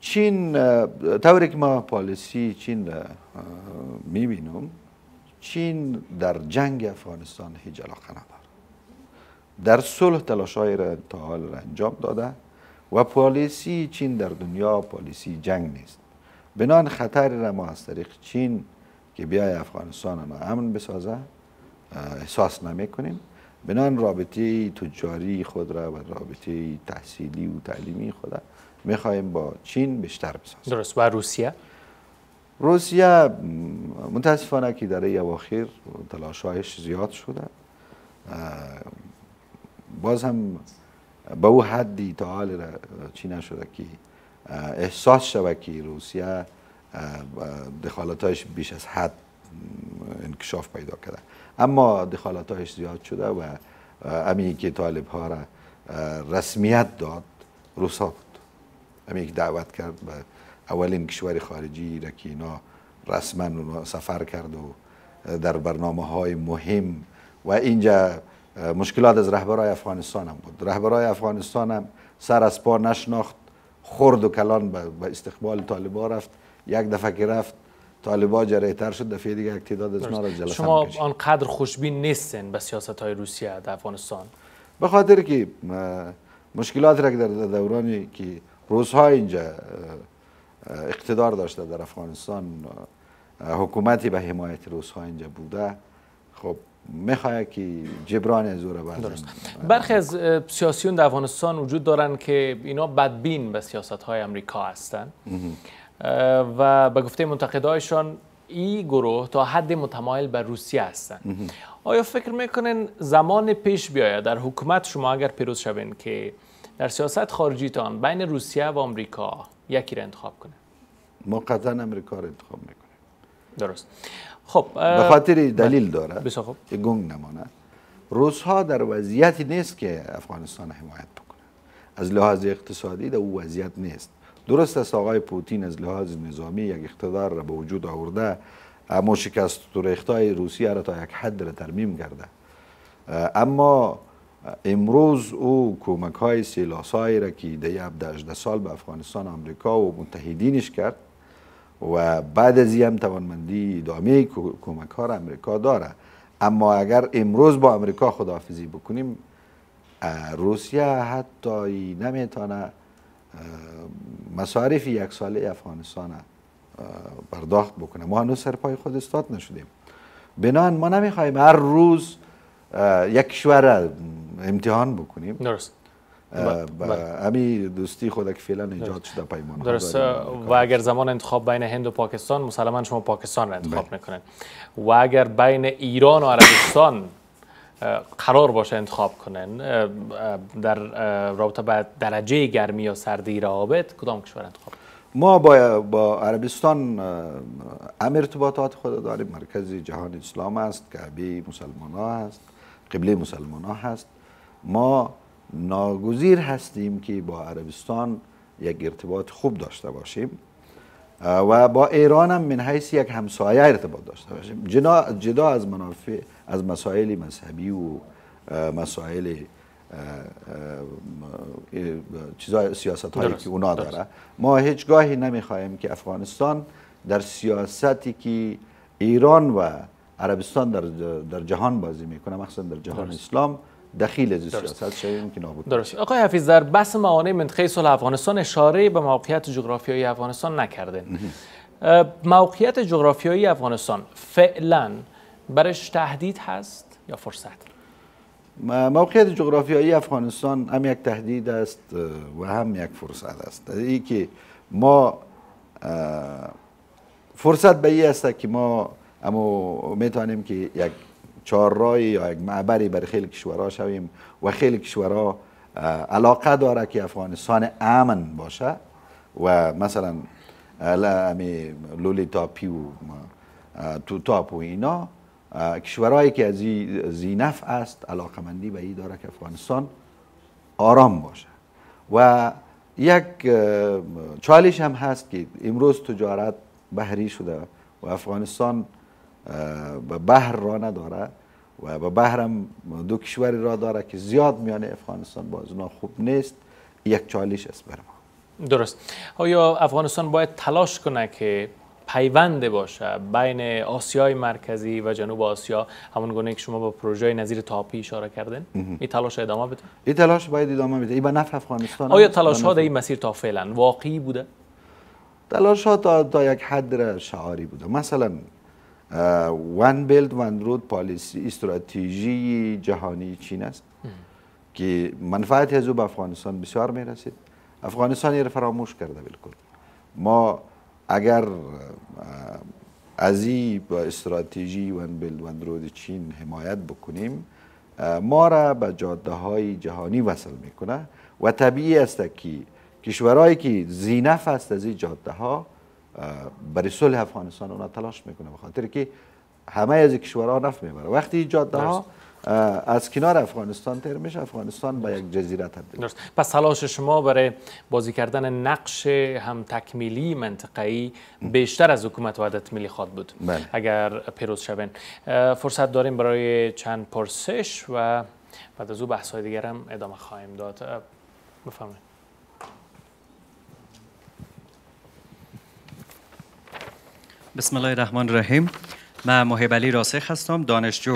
چین طوری که ما پالیسی چین میبینم چین در جنگ افغانستان هیچ علاقه نداره در صلح تلاشای را تا حال را انجام داده و پالیسی چین در دنیا پالیسی جنگ نیست بنان خطر را ما از طریق چین که بیای افغانستان ما امن بسازه احساس کنیم بنان رابطه تجاری خود را و رابطه تحصیلی و تعلیمی خود را خواهیم با چین بیشتر بسازیم درست و روسیه روسیه متاسفانه که در اواخر تلاشایش زیاد شده باز هم به او حدی حال را چی نشده که احساس شده که روسیه دخالتایش بیش از حد انکشاف پیدا کرده اما هایش زیاد شده و امی که طالب ها را رسمیت داد روسا بود امی که دعوت کرد به اولین کشور خارجی را که اینا رسما سفر کرد و در برنامه های مهم و اینجا مشکلات از رهبرای افغانستان هم بود رهبرای افغانستان هم سر از پا نشناخت خرد و کلان به استقبال طالبا رفت یک دفعه که رفت طالبا تر شد دفعه دیگه یک تعداد از ما را جلسه شما آنقدر خوشبین نیستن به سیاست های روسیه در افغانستان به خاطر که مشکلات را که در دورانی که ها اینجا اقتدار داشته در افغانستان حکومتی به حمایت روس ها اینجا بوده خب میخوای که جبران از او درست برخی از سیاسیون در افغانستان وجود دارن که اینا بدبین به سیاست های امریکا هستند و به گفته منتقدایشان این گروه تا حد متمایل به روسیه هستند آیا فکر میکنین زمان پیش بیاید در حکومت شما اگر پیروز شوین که در سیاست خارجیتان بین روسیه و آمریکا یکی را انتخاب کنه ما قطعا امریکا را انتخاب میکنیم درست خب به خاطر دلیل بله. داره بسیار خوب گنگ نمانه روس ها در وضعیتی نیست که افغانستان حمایت بکنه از لحاظ اقتصادی در او وضعیت نیست درست است آقای پوتین از لحاظ نظامی یک اقتدار را به وجود آورده اما شکست های روسیه را تا یک حد را ترمیم کرده اما امروز او کمک های سیلاسایی را که در سال به افغانستان آمریکا و متحدینش کرد و بعد از هم توانمندی ادامه کمک ها را امریکا داره اما اگر امروز با امریکا خداحافظی بکنیم روسیه حتی نمیتونه مصارف یک ساله افغانستان برداخت بکنه ما هنوز سر پای خود استاد نشدیم بنان ما نمیخوایم هر روز یک کشور امتحان بکنیم درست امی بله، بله. دوستی خود که فعلا ایجاد شده پیمان درست و اگر زمان انتخاب بین هند و پاکستان مسلما شما پاکستان را انتخاب بله. میکنید و اگر بین ایران و عربستان قرار باشه انتخاب کنن در رابطه با درجه گرمی یا سردی روابط کدام کشور انتخاب ما با, با عربستان هم ارتباطات خود داریم مرکز جهان اسلام است کعبه مسلمان ها است قبله مسلمان ها هست ما ناگزیر هستیم که با عربستان یک ارتباط خوب داشته باشیم و با ایران هم من حیث یک همسایه ارتباط داشته باشیم جدا از منافع از مسائل مذهبی و مسائل چیزای سیاست هایی که اونا داره ما هیچگاهی نمیخوایم که افغانستان در سیاستی که ایران و عربستان در, در جهان بازی میکنه مخصوصا در جهان اسلام دخیل از سیاست شاید که نابود درست آقای حفیظ در بس موانع منطقه صلح افغانستان اشاره به موقعیت جغرافیایی افغانستان نکرده. موقعیت جغرافیایی افغانستان فعلا برش تهدید هست یا فرصت موقعیت جغرافیایی افغانستان هم یک تهدید است و هم یک فرصت است ای که ما فرصت به است که ما اما میتونیم که یک چهارراهی یا یک معبری بر خیلی کشورها شویم و خیلی کشورها علاقه داره که افغانستان امن باشه و مثلا لولی تاپی و تو تاپ و اینا کشورهایی که از زینف است علاقمندی به این داره که افغانستان آرام باشه و یک چالش هم هست که امروز تجارت بحری شده و افغانستان به بحر را نداره و به بحرم دو کشوری را داره که زیاد میان افغانستان باز اونا خوب نیست یک چالش است بر ما درست آیا افغانستان باید تلاش کنه که پیوند باشه بین آسیای مرکزی و جنوب آسیا همون گونه که شما با پروژه نظیر تاپی اشاره کردین این تلاش ادامه بده این تلاش باید ادامه بده این به نفع افغانستان آیا تلاش ها در این مسیر تا فعلا واقعی بوده تلاش ها تا, تا یک حد شعاری بوده مثلا وان بیلد وان رود پالیسی استراتژی جهانی چین است که منفعت از به افغانستان بسیار میرسید افغانستان را فراموش کرده بالکل ما اگر ازی با استراتژی ون بلد ون رود چین حمایت بکنیم ما را به جاده های جهانی وصل میکنه و طبیعی است که کشورهایی که زینف است از این جاده ها برای صلح افغانستان اونا تلاش میکنه بخاطر خاطر که همه از کشورها نفت میبره وقتی جاده ها از کنار افغانستان تر افغانستان به یک جزیره تبدیل درست. پس تلاش شما برای بازی کردن نقش هم تکمیلی منطقه‌ای بیشتر از حکومت وحدت ملی خواد بود بله. اگر پیروز شوین فرصت داریم برای چند پرسش و بعد از او بحث های دیگر هم ادامه خواهیم داد بفرمایید بسم الله الرحمن الرحیم من محب علی راسخ هستم دانشجو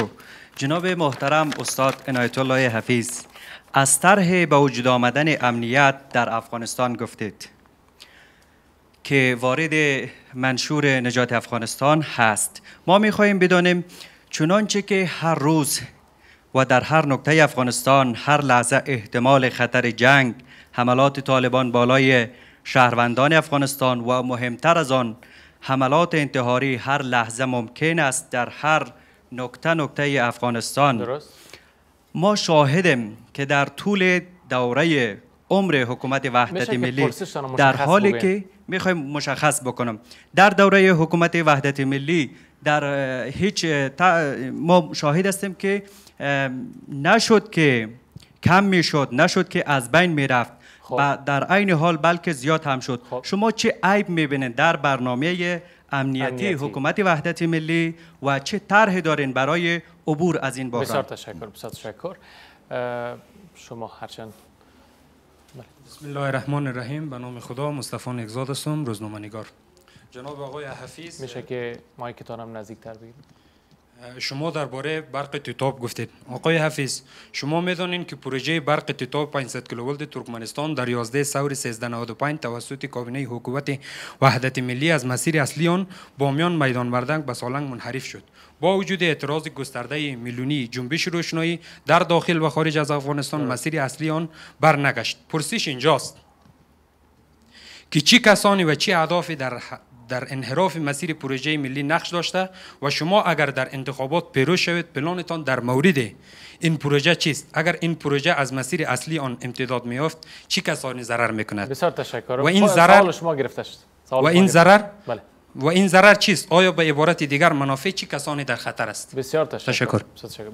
جناب محترم استاد عنایت الله حفیظ از طرح به وجود آمدن امنیت در افغانستان گفتید که وارد منشور نجات افغانستان هست ما خواهیم بدانیم چنانچه که هر روز و در هر نکته افغانستان هر لحظه احتمال خطر جنگ حملات طالبان بالای شهروندان افغانستان و مهمتر از آن حملات انتحاری هر لحظه ممکن است در هر نکته نکته افغانستان درست. ما شاهدیم که در طول دوره عمر حکومت وحدت ملی در حالی که میخوایم مشخص بکنم در دوره حکومت وحدت ملی در هیچ ما شاهد هستیم که نشد که کم میشد نشد که از بین میرفت خب. و در عین حال بلکه زیاد هم شد خب. شما چه عیب میبینید در برنامه امنیتی, امنیتی. حکومت وحدت ملی و چه طرح دارین برای عبور از این بحران بسیار تشکر بسیار تشکر شما هرچند بسم الله الرحمن الرحیم به نام خدا مصطفی نگزاد هستم روزنامه‌نگار جناب آقای حفیظ میشه که تانم هم نزدیک‌تر بگیرید شما درباره برق تیتاب گفتید آقای حفیظ شما میدانید که پروژه برق تیتاب 500 کیلوولت ترکمنستان در 11 سوری 1395 توسط کابینه حکومت وحدت ملی از مسیر اصلی آن با میدان وردنگ به سالنگ منحرف شد با وجود اعتراض گسترده میلیونی جنبش روشنایی در داخل و خارج از افغانستان بله. مسیر اصلی آن برنگشت پرسش اینجاست که چی کسانی و چی اهدافی در در انحراف مسیر پروژه ملی نقش داشته و شما اگر در انتخابات پیروز شوید پلانتان در مورد این پروژه چیست اگر این پروژه از مسیر اصلی آن امتداد میافت چی کسانی ضرر میکند بسیار تشکر و این ضرر شما گرفته شد و این ضرر بله. و این ضرر چیست آیا به عبارت دیگر منافع چی کسانی در خطر است بسیار تشکر, تشکر. تشکر.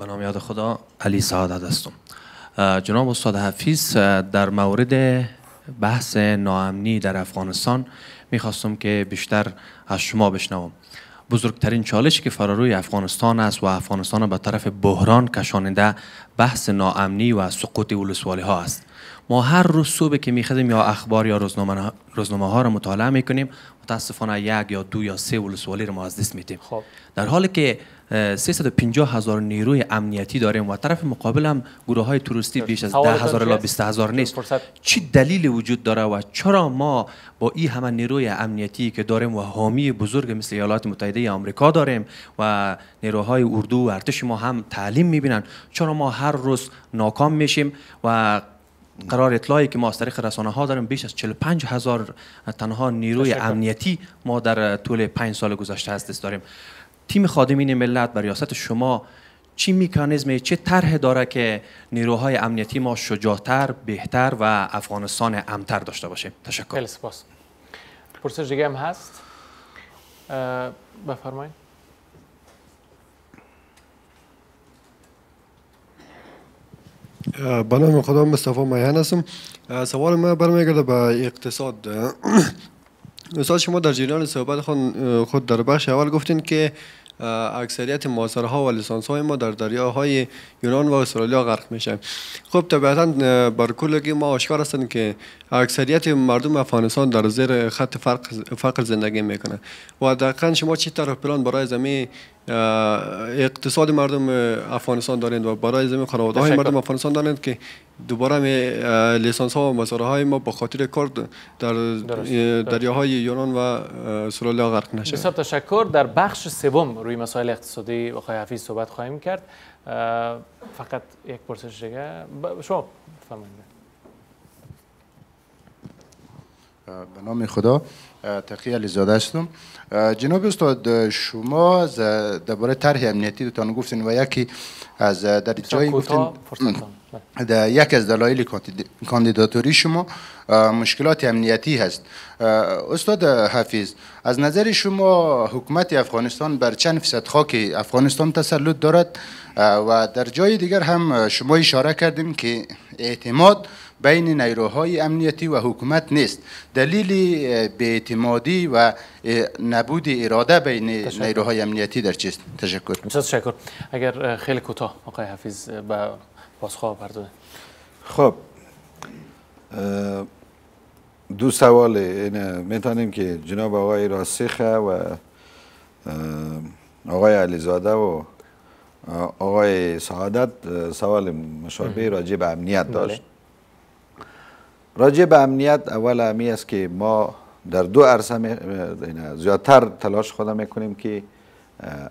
به نام یاد خدا علی سعادت هستم جناب استاد حفیظ در مورد بحث ناامنی در افغانستان میخواستم که بیشتر از شما بشنوم بزرگترین چالشی که فراروی افغانستان است و افغانستان به طرف بحران کشانده بحث ناامنی و سقوط ولسوالی ها است ما هر روز صبح که میخدیم یا اخبار یا روزنامه, ها را مطالعه میکنیم متاسفانه یک یا دو یا سه ولسوالی را ما از دست میتیم خب. در حالی که 350 هزار نیروی امنیتی داریم و طرف مقابل هم گروه های توریستی بیش از 10 هزار الا 20 هزار نیست چی دلیل وجود داره و چرا ما با این همه نیروی امنیتی که داریم و حامی بزرگ مثل ایالات متحده ای آمریکا داریم و نیروهای اردو و ارتش ما هم تعلیم میبینن چرا ما هر روز ناکام میشیم و قرار اطلاعی که ما از طریق رسانه ها داریم بیش از 45 هزار تنها نیروی امنیتی ما در طول 5 سال گذشته هست داریم تیم خادمین ملت بر ریاست شما چی میکانیزم چه طرح داره که نیروهای امنیتی ما شجاعتر بهتر و افغانستان امتر داشته باشه؟ تشکر خیلی سپاس پرسش دیگه هم هست بفرمایید به نام خدا مصطفی میهن هستم سوال من برمیگرده به اقتصاد استاد [clears throat] شما در جریان صحبت خود در بخش اول گفتین که اکثریت ها و لسانس های ما در دریاهای یونان و استرالیا غرق میشه خب طبیعتا بر کلگی ما آشکار هستند که اکثریت مردم افغانستان در زیر خط فقر زندگی میکنه و دقیقا شما چه طرح پلان برای زمین اقتصاد مردم افغانستان دارند و برای زمین خانواده های مردم افغانستان دارند که دوباره می لیسانس ها و مزاره های ما به خاطر کار در دریاهای یونان و سوراله غرق نشه بسیار تشکر در بخش سوم روی مسائل اقتصادی آقای حفیظ صحبت خواهیم کرد فقط یک پرسش دیگه شما فرمایید به نام خدا تقیه زاده هستم جناب استاد شما درباره طرح امنیتی تان گفتین و یکی از در جای گفتین یک از دلایل کاندیداتوری شما مشکلات امنیتی هست استاد حفیظ از نظر شما حکومت افغانستان بر چند فیصد خاک افغانستان تسلط دارد و در جای دیگر هم شما اشاره کردیم که اعتماد بین نیروهای امنیتی و حکومت نیست دلیل اعتمادی و نبود اراده بین نیروهای امنیتی در چیست تشکر بسیار شکر اگر خیلی کوتاه آقای حفیظ به بازخواه بردونه خب دو سوال میتونیم که جناب آقای راسخه و آقای علیزاده و آقای سعادت سوال مشابه راجع به امنیت بله. داشت راجع به امنیت اول امی است که ما در دو عرصه زیادتر تلاش خودم میکنیم که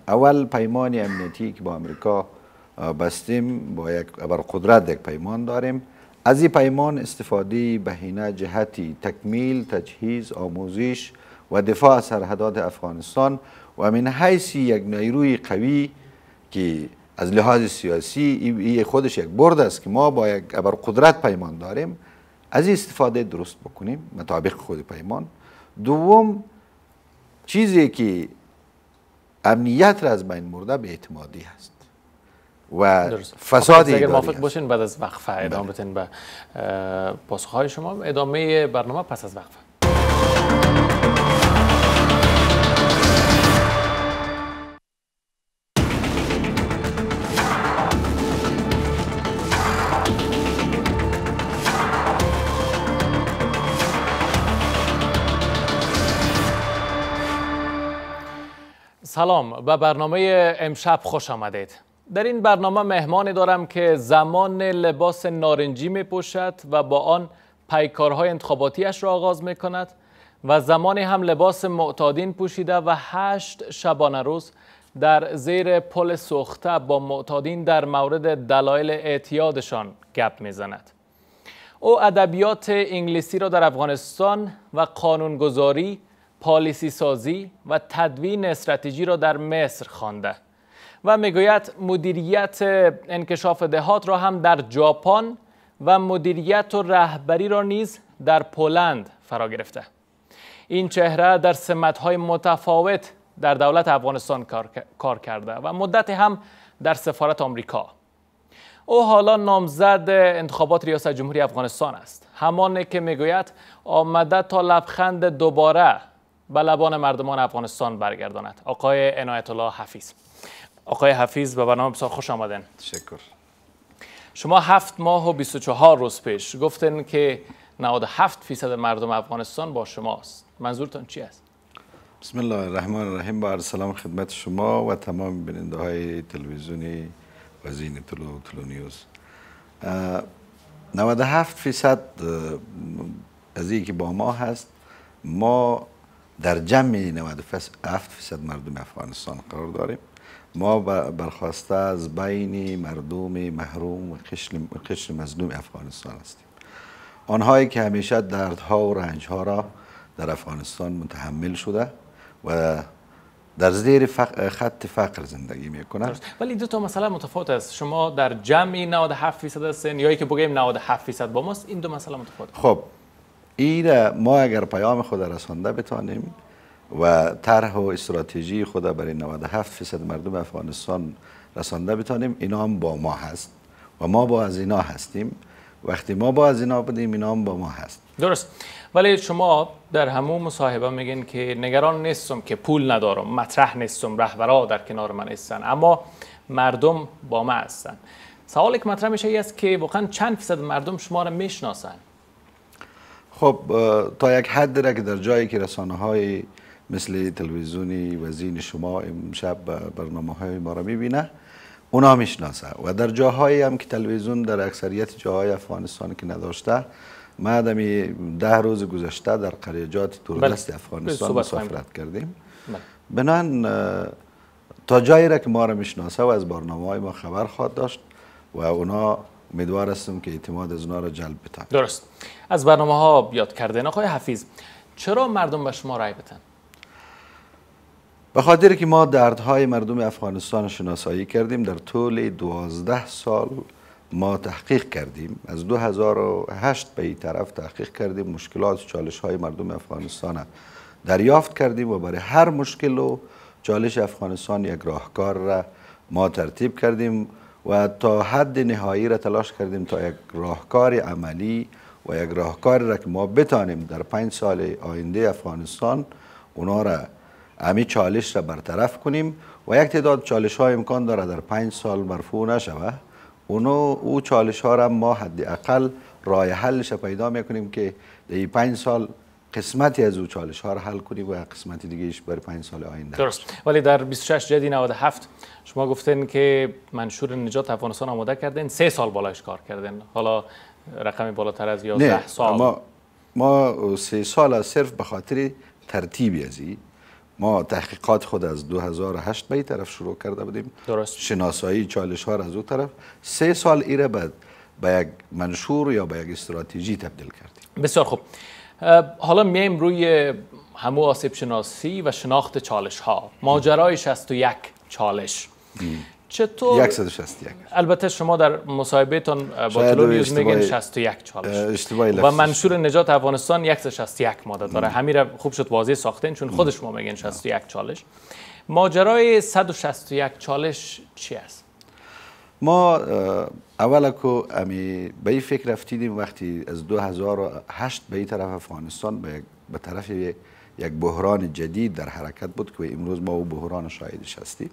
اول پیمان امنیتی که با امریکا بستیم با یک قدرت یک پیمان داریم از این پیمان استفاده بهینه جهتی تکمیل تجهیز آموزش و دفاع سرحدات افغانستان و من حیث یک نیروی قوی که از لحاظ سیاسی ای خودش یک برد است که ما با یک قدرت پیمان داریم از استفاده درست بکنیم مطابق خود پیمان دوم چیزی که امنیت را از بین مرده به اعتمادی هست و درست. خب، فساد اگر موافق باشین بعد از وقفه ادامه بتین بله. به پاسخهای شما ادامه برنامه پس از وقفه سلام به برنامه امشب خوش آمدید در این برنامه مهمانی دارم که زمان لباس نارنجی می پوشد و با آن پیکارهای انتخاباتیش را آغاز می کند و زمانی هم لباس معتادین پوشیده و هشت شبانه روز در زیر پل سوخته با معتادین در مورد دلایل اعتیادشان گپ زند او ادبیات انگلیسی را در افغانستان و قانونگذاری پالیسی سازی و تدوین استراتژی را در مصر خوانده و میگوید مدیریت انکشاف دهات را هم در ژاپن و مدیریت و رهبری را نیز در پولند فرا گرفته این چهره در های متفاوت در دولت افغانستان کار کرده و مدت هم در سفارت آمریکا او حالا نامزد انتخابات ریاست جمهوری افغانستان است همانه که میگوید آمده تا لبخند دوباره به لبان مردمان افغانستان برگرداند آقای عنایت الله حفیظ آقای حفیظ به برنامه بسیار خوش آمدین تشکر شما هفت ماه و 24 روز پیش گفتن که 97 فیصد مردم افغانستان با شماست منظورتان چی است بسم الله الرحمن الرحیم با سلام خدمت شما و تمام بیننده های تلویزیونی و تلو و تلو نیوز 97 فیصد از که با ما هست ما در جمع 97 فیصد مردم افغانستان قرار داریم ما برخواسته از بین مردم محروم و قشر مظلوم افغانستان هستیم آنهایی که همیشه دردها و رنجها را در افغانستان متحمل شده و در زیر خط فقر زندگی میکنن ولی دو تا مسئله متفاوت است شما در جمع 97 فیصد هستین یا که بگیم 97 فیصد با ماست این دو مسئله متفاوت خب این ما اگر پیام خود رسانده بتانیم و طرح و استراتژی خود برای 97 فیصد مردم افغانستان رسانده بتانیم اینا هم با ما هست و ما با از اینا هستیم وقتی ما با از اینا بودیم اینا هم با ما هست درست ولی شما در همون مصاحبه میگین که نگران نیستم که پول ندارم مطرح نیستم رهبرا در کنار من هستن اما مردم با ما هستن سوالی که مطرح میشه است که واقعا چند فیصد مردم شما را میشناسن. خب تا یک حد را که در جایی که رسانه های مثل تلویزیونی وزین شما امشب برنامه های ما را میبینه اونا میشناسه و در جاهایی هم که تلویزیون در اکثریت جاهای افغانستان که نداشته ما دمی ده روز گذشته در قریجات توردست بله. افغانستان مسافرت کردیم بله. بنان تا جایی را که ما را میشناسه و از برنامه های ما خبر خواهد داشت و اونا میدوارستم که اعتماد از اونا را جلب بتن درست از برنامه ها یاد کردن آقای حفیظ چرا مردم به شما رای بدن به خاطر که ما دردهای مردم افغانستان شناسایی کردیم در طول دوازده سال ما تحقیق کردیم از 2008 به این طرف تحقیق کردیم مشکلات و چالش های مردم افغانستان دریافت کردیم و برای هر مشکل و چالش افغانستان یک راهکار را ما ترتیب کردیم و تا حد نهایی را تلاش کردیم تا یک راهکار عملی و یک راهکاری را که ما بتانیم در پنج سال آینده افغانستان اونا را امی چالش را برطرف کنیم و یک تعداد چالش ها امکان داره در پنج سال مرفوع نشوه اونو او چالش ها را ما حداقل راه حلش پیدا میکنیم که در پنج سال قسمتی از او چالش ها را حل کنیم و قسمتی دیگهش برای پنج سال آینده درست ولی در 26 جدی 97 شما گفتین که منشور نجات افغانستان آماده کردین سه سال بالایش کار کردین حالا رقم بالاتر از 11 سال ما ما سه سال از صرف به خاطر ترتیبی ازی ما تحقیقات خود از 2008 به این طرف شروع کرده بودیم درست شناسایی چالش ها از اون طرف سه سال ایره بعد به یک منشور یا به یک استراتژی تبدیل کردیم بسیار خوب حالا میایم روی همو آسیب شناسی و شناخت چالش ها ماجرای 61 چالش چطور یک البته شما در مصاحبهتان با تلویز میگین 61 چالش و منشور نجات افغانستان 161 ماده داره همین خوب شد واضح ساختین چون خود شما میگین 61 چالش ماجرای 161 چالش چی است ما اول که امی به این فکر رفتیدیم وقتی از 2008 به این طرف افغانستان به طرف یک بحران جدید در حرکت بود که امروز ما او بحران شاهدش هستیم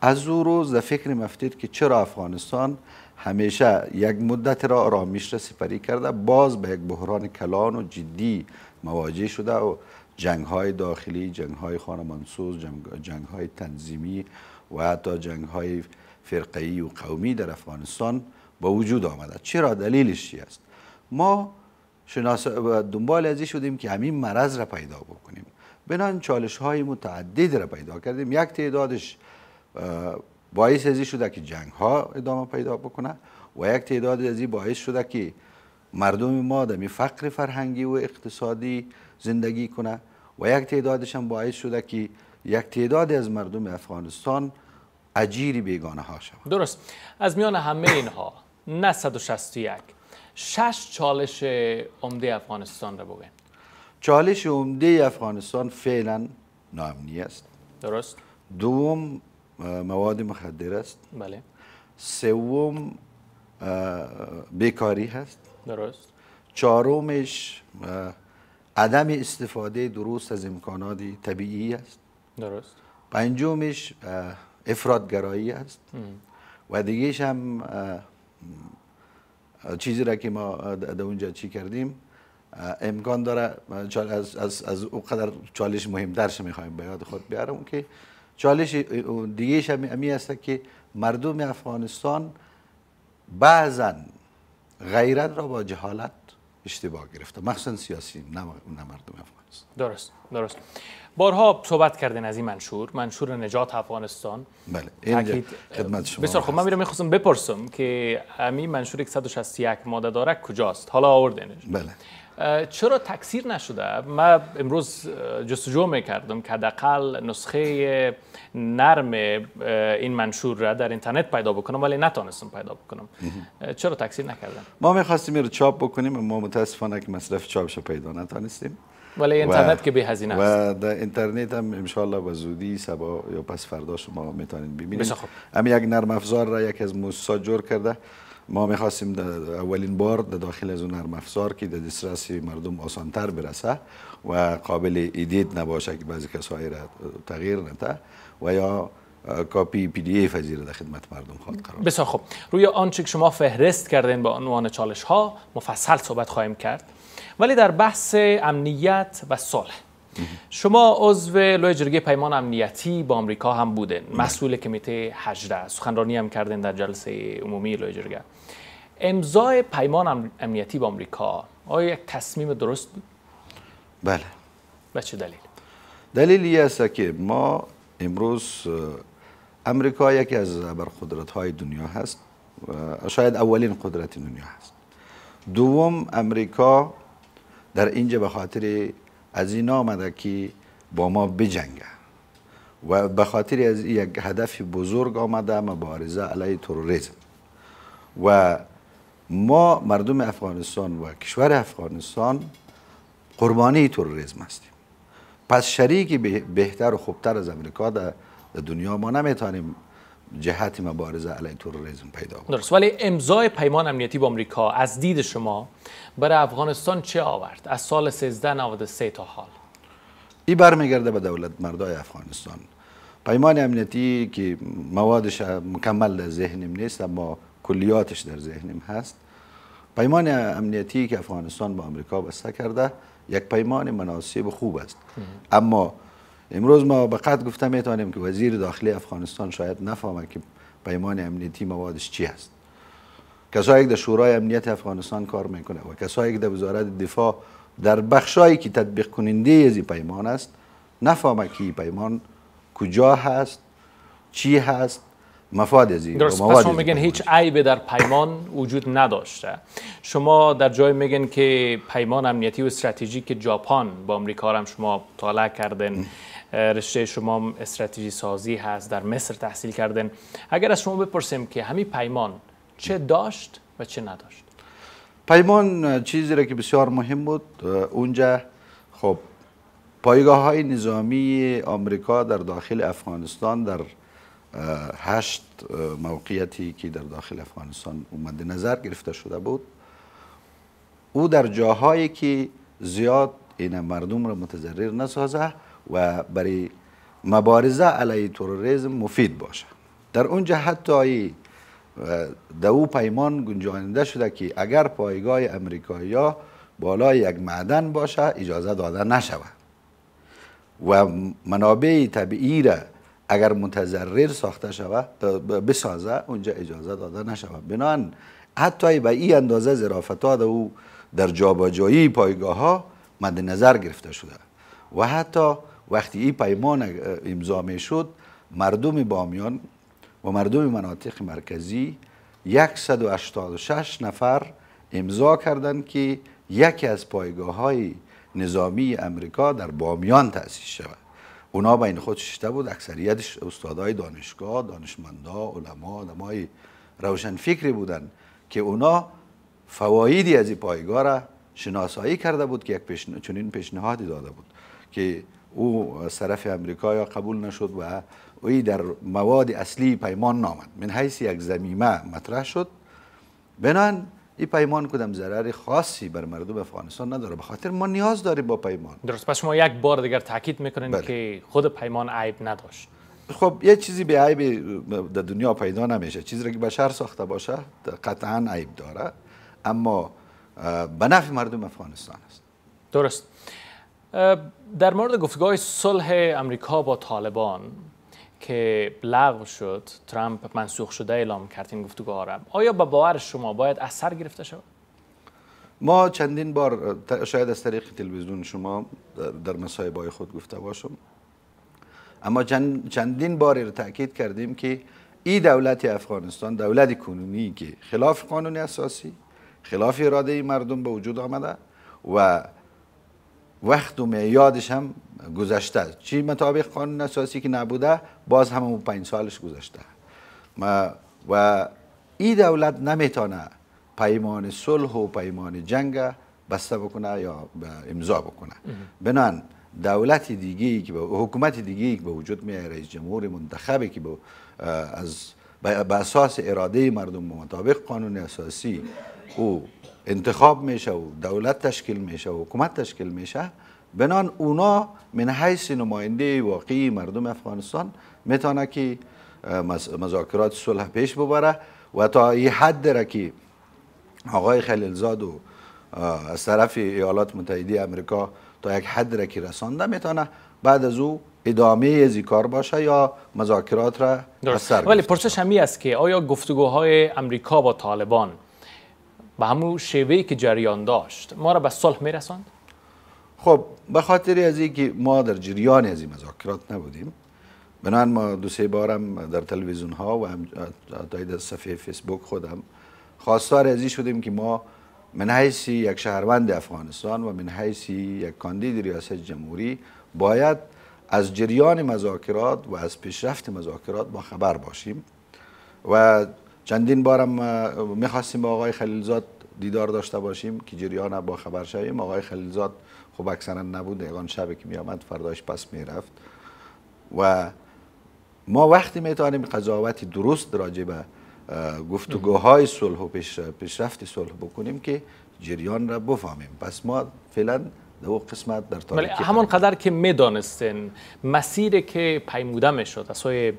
از او روز فکر مفتید که چرا افغانستان همیشه یک مدت را آرامش را سپری کرده باز به یک بحران کلان و جدی مواجه شده و جنگ های داخلی، جنگ های خانمانسوز، جنگ های تنظیمی و حتی جنگ های فرقی و قومی در افغانستان با وجود آمده چرا دلیلش چی است ما شناس دنبال ازی شدیم که همین مرض را پیدا بکنیم بنان چالش های متعدد را پیدا کردیم یک تعدادش باعث ازی شده که جنگ ها ادامه پیدا بکنه و یک تعداد ازی باعث شده که مردم ما در فقر فرهنگی و اقتصادی زندگی کنه و یک تعدادش هم باعث شده که یک تعداد از مردم افغانستان اجیر بیگانه ها درست از میان همه اینها نه 161 شش چالش عمده افغانستان رو بگیم چالش عمده افغانستان فعلا نامنی است درست دوم مواد مخدر است بله سوم بیکاری هست درست چهارمش عدم استفاده درست از امکانات طبیعی است درست پنجمش افرادگرایی است و دیگهش هم چیزی را که ما در اونجا چی کردیم امکان داره از از از اونقدر چالش مهمترش میخوایم به یاد خود بیارم که چالش دیگه هم امی است که مردم افغانستان بعضا غیرت را با جهالت اشتباه گرفته مخصوصا سیاسی نه مردم افغانستان درست درست بارها صحبت کردین از این منشور منشور نجات افغانستان بله این خدمت شما بسیار خب من میرم میخواستم بپرسم که امی منشور 161 ماده داره کجاست حالا آوردنش بله چرا تکثیر نشده من امروز جستجو میکردم که حداقل نسخه نرم این منشور را در اینترنت پیدا بکنم ولی نتونستم پیدا بکنم چرا تکثیر نکردم؟ ما میخواستیم این رو چاپ بکنیم ما متاسفانه که مصرف چاپش پیدا نتونستیم ولی اینترنت که به هزینه است و در اینترنت هم انشالله به زودی سبا یا پس فردا شما میتونید ببینید همین خب. یک نرم افزار را یک از موسسات جور کرده ما میخواستیم در اولین بار در داخل از اون نرم افزار که در دسترس مردم آسانتر برسه و قابل ایدیت نباشه که بعضی کسایی را تغییر نده و یا کاپی پی دی اف در خدمت مردم خواهد قرار بسیار خوب روی آنچه که شما فهرست کردین با عنوان چالش ها مفصل صحبت خواهیم کرد ولی در بحث امنیت و صلح شما عضو لوی جرگه پیمان امنیتی با آمریکا هم بودن بله. مسئول کمیته 18 سخنرانی هم کردن در جلسه عمومی لوی جرگه امضای پیمان امنیتی با آمریکا آیا یک تصمیم درست بود بله و چه دلیل دلیلی است که ما امروز امریکا یکی از برخدرت های دنیا هست و شاید اولین قدرت دنیا هست دوم امریکا در اینجا به خاطر از این آمده که با ما بجنگه و به خاطر از یک هدف بزرگ آمده مبارزه علیه تروریسم و ما مردم افغانستان و کشور افغانستان قربانی تروریسم هستیم پس شریکی بهتر و خوبتر از امریکا در دنیا ما نمیتونیم جهت مبارزه علیه تروریسم پیدا کرد. درست ولی امضای پیمان امنیتی با آمریکا از دید شما برای افغانستان چه آورد از سال 1393 تا حال این برمیگرده به دولت مردای افغانستان پیمان امنیتی که موادش مکمل در ذهنم نیست اما کلیاتش در ذهنم هست پیمان امنیتی که افغانستان با آمریکا بسته کرده یک پیمان مناسب خوب است اما امروز ما به قد گفته میتونیم که وزیر داخلی افغانستان شاید نفهمه که پیمان امنیتی موادش چی هست کسایی که در شورای امنیت افغانستان کار میکنه و کسایی که در وزارت دفاع در بخشایی که تطبیق کننده از پیمان است نفهمه که پیمان کجا هست چی هست مفاد درست پس شما میگن هیچ عیب در پیمان وجود نداشته شما در جای میگن که پیمان امنیتی و استراتژیک ژاپن با آمریکا هم شما مطالعه کردن رشته شما استراتژی سازی هست در مصر تحصیل کردن اگر از شما بپرسیم که همین پیمان چه داشت و چه نداشت پیمان چیزی را که بسیار مهم بود اونجا خب پایگاه های نظامی آمریکا در داخل افغانستان در هشت موقعیتی که در داخل افغانستان اومد نظر گرفته شده بود او در جاهایی که زیاد این مردم را متضرر نسازه و برای مبارزه علیه تروریسم مفید باشه در اونجا حتی در پیمان گنجانده شده که اگر پایگاه امریکایی ها بالای یک معدن باشه اجازه داده نشود و منابع طبیعی را اگر متضرر ساخته شود بسازه اونجا اجازه داده نشود بنان حتی به این اندازه ظرافت ها او در جابجایی پایگاه ها مد نظر گرفته شده و حتی وقتی این پیمان امضا می شد مردم بامیان و مردم مناطق مرکزی 186 نفر امضا کردند که یکی از پایگاه های نظامی امریکا در بامیان تأسیس شود اونا این خود ششته بود اکثریتش استادای دانشگاه دانشمندا علما آدمای روشن فکری بودن که اونا فوایدی از این پایگاه را شناسایی کرده بود که یک چنین پیشنهادی داده بود که او از طرف امریکا یا قبول نشد و او در مواد اصلی پیمان نامد من حیث یک زمیمه مطرح شد بنان این پیمان کدام ضرر خاصی بر مردم افغانستان نداره به خاطر ما نیاز داریم با پیمان درست پس شما یک بار دیگر تاکید میکنین بله. که خود پیمان عیب نداشت خب یه چیزی به عیب در دنیا پیدا نمیشه چیزی را که بشر ساخته باشه قطعا عیب داره اما به نفع مردم افغانستان است درست در مورد گفتگاه صلح امریکا با طالبان که لغو شد ترامپ منسوخ شده اعلام کرد این گفتگوها آیا با باور شما باید اثر گرفته شود ما چندین بار شاید از طریق تلویزیون شما در مصاحبه خود گفته باشم اما چندین بار تاکید کردیم که این دولت افغانستان دولت کنونی که خلاف قانون اساسی خلاف اراده مردم به وجود آمده و وقت و میادش هم گذشته چی مطابق قانون اساسی که نبوده باز هم اون پنج سالش گذشته و این دولت نمیتونه پیمان صلح و پیمان جنگ بسته بکنه یا امضا بکنه بنان دولت دیگه ای که حکومت دیگه ای که به وجود میاد رئیس جمهور منتخبی که با از به اساس اراده مردم مطابق قانون اساسی او انتخاب میشه و دولت تشکیل میشه و حکومت تشکیل میشه بنان اونا من حیث نماینده واقعی مردم افغانستان میتونه که مذاکرات صلح پیش ببره و تا این حد را که آقای خلیلزاد و از طرف ایالات متحده امریکا تا یک حد را که رسانده میتونه بعد از او ادامه ازی کار باشه یا مذاکرات را درست ولی پرسش همی است که آیا گفتگوهای امریکا با طالبان به همون شیوهی که جریان داشت ما را به صلح میرساند؟ خب به خاطر از اینکه ما در جریان از این مذاکرات نبودیم بنان ما دو سه بارم در تلویزیون ها و هم در صفحه فیسبوک خودم خواستار این شدیم که ما من یک شهروند افغانستان و من حیثی یک کاندید ریاست جمهوری باید از جریان مذاکرات و از پیشرفت مذاکرات با خبر باشیم و چندین بارم میخواستیم با آقای خلیلزاد دیدار داشته باشیم که جریان با خبر شویم آقای خلیلزاد خب اکثرا نبود یگان شبی که میامد فرداش پس میرفت و ما وقتی میتوانیم قضاوتی درست راجع به گفتگوهای صلح و پیش پیشرفت صلح بکنیم که جریان را بفهمیم پس ما فعلا دو قسمت در تاریکی بله همان قدر که میدانستین مسیر که پیموده میشد از سوی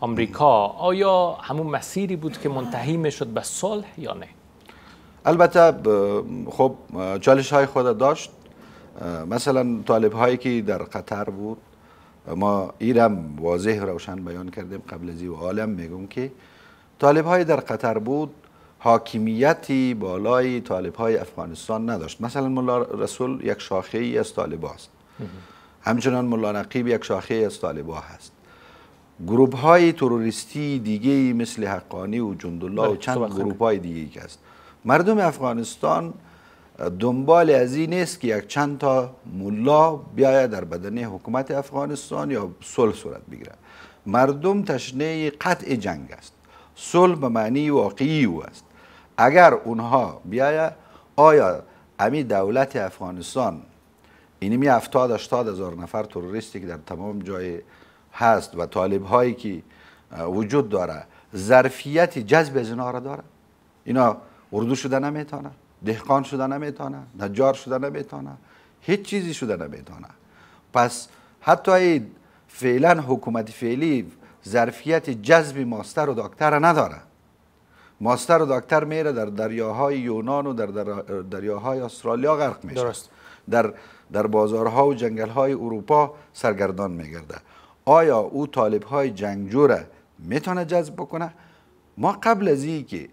آمریکا آیا همون مسیری بود که منتهی میشد به صلح یا نه البته خب چالش های خود داشت مثلا طالب هایی که در قطر بود ما ایرم واضح روشن بیان کردیم قبل از و عالم میگم که طالب در قطر بود حاکمیتی بالای طالب های افغانستان نداشت مثلا ملا رسول یک شاخه ای از طالب است همچنان ملا نقیب یک شاخه ای از طالب هست گروه های تروریستی دیگه مثل حقانی و جندالله و بله، چند گروه های دیگه هست مردم افغانستان دنبال از این است که یک چند تا ملا بیاید در بدن حکومت افغانستان یا صلح صورت بگیرد مردم تشنه قطع جنگ است صلح به معنی واقعی او است اگر اونها بیاید آیا امی دولت افغانستان این یعنی می افتاد اشتاد هزار نفر تروریستی که در تمام جای هست و طالب هایی که وجود داره ظرفیت جذب از اینا را داره اینا اردو شده نمیتونه دهقان شده نمیتونه نجار شده نمیتونه هیچ چیزی شده نمیتونه پس حتی فعلا حکومت فعلی ظرفیت جذب ماستر و دکتر نداره ماستر و دکتر میره در دریاهای یونان و در, دریاهای استرالیا غرق میشه درست. در در بازارها و جنگلهای اروپا سرگردان میگرده آیا او طالب های جنگجوره میتونه جذب بکنه ما قبل از اینکه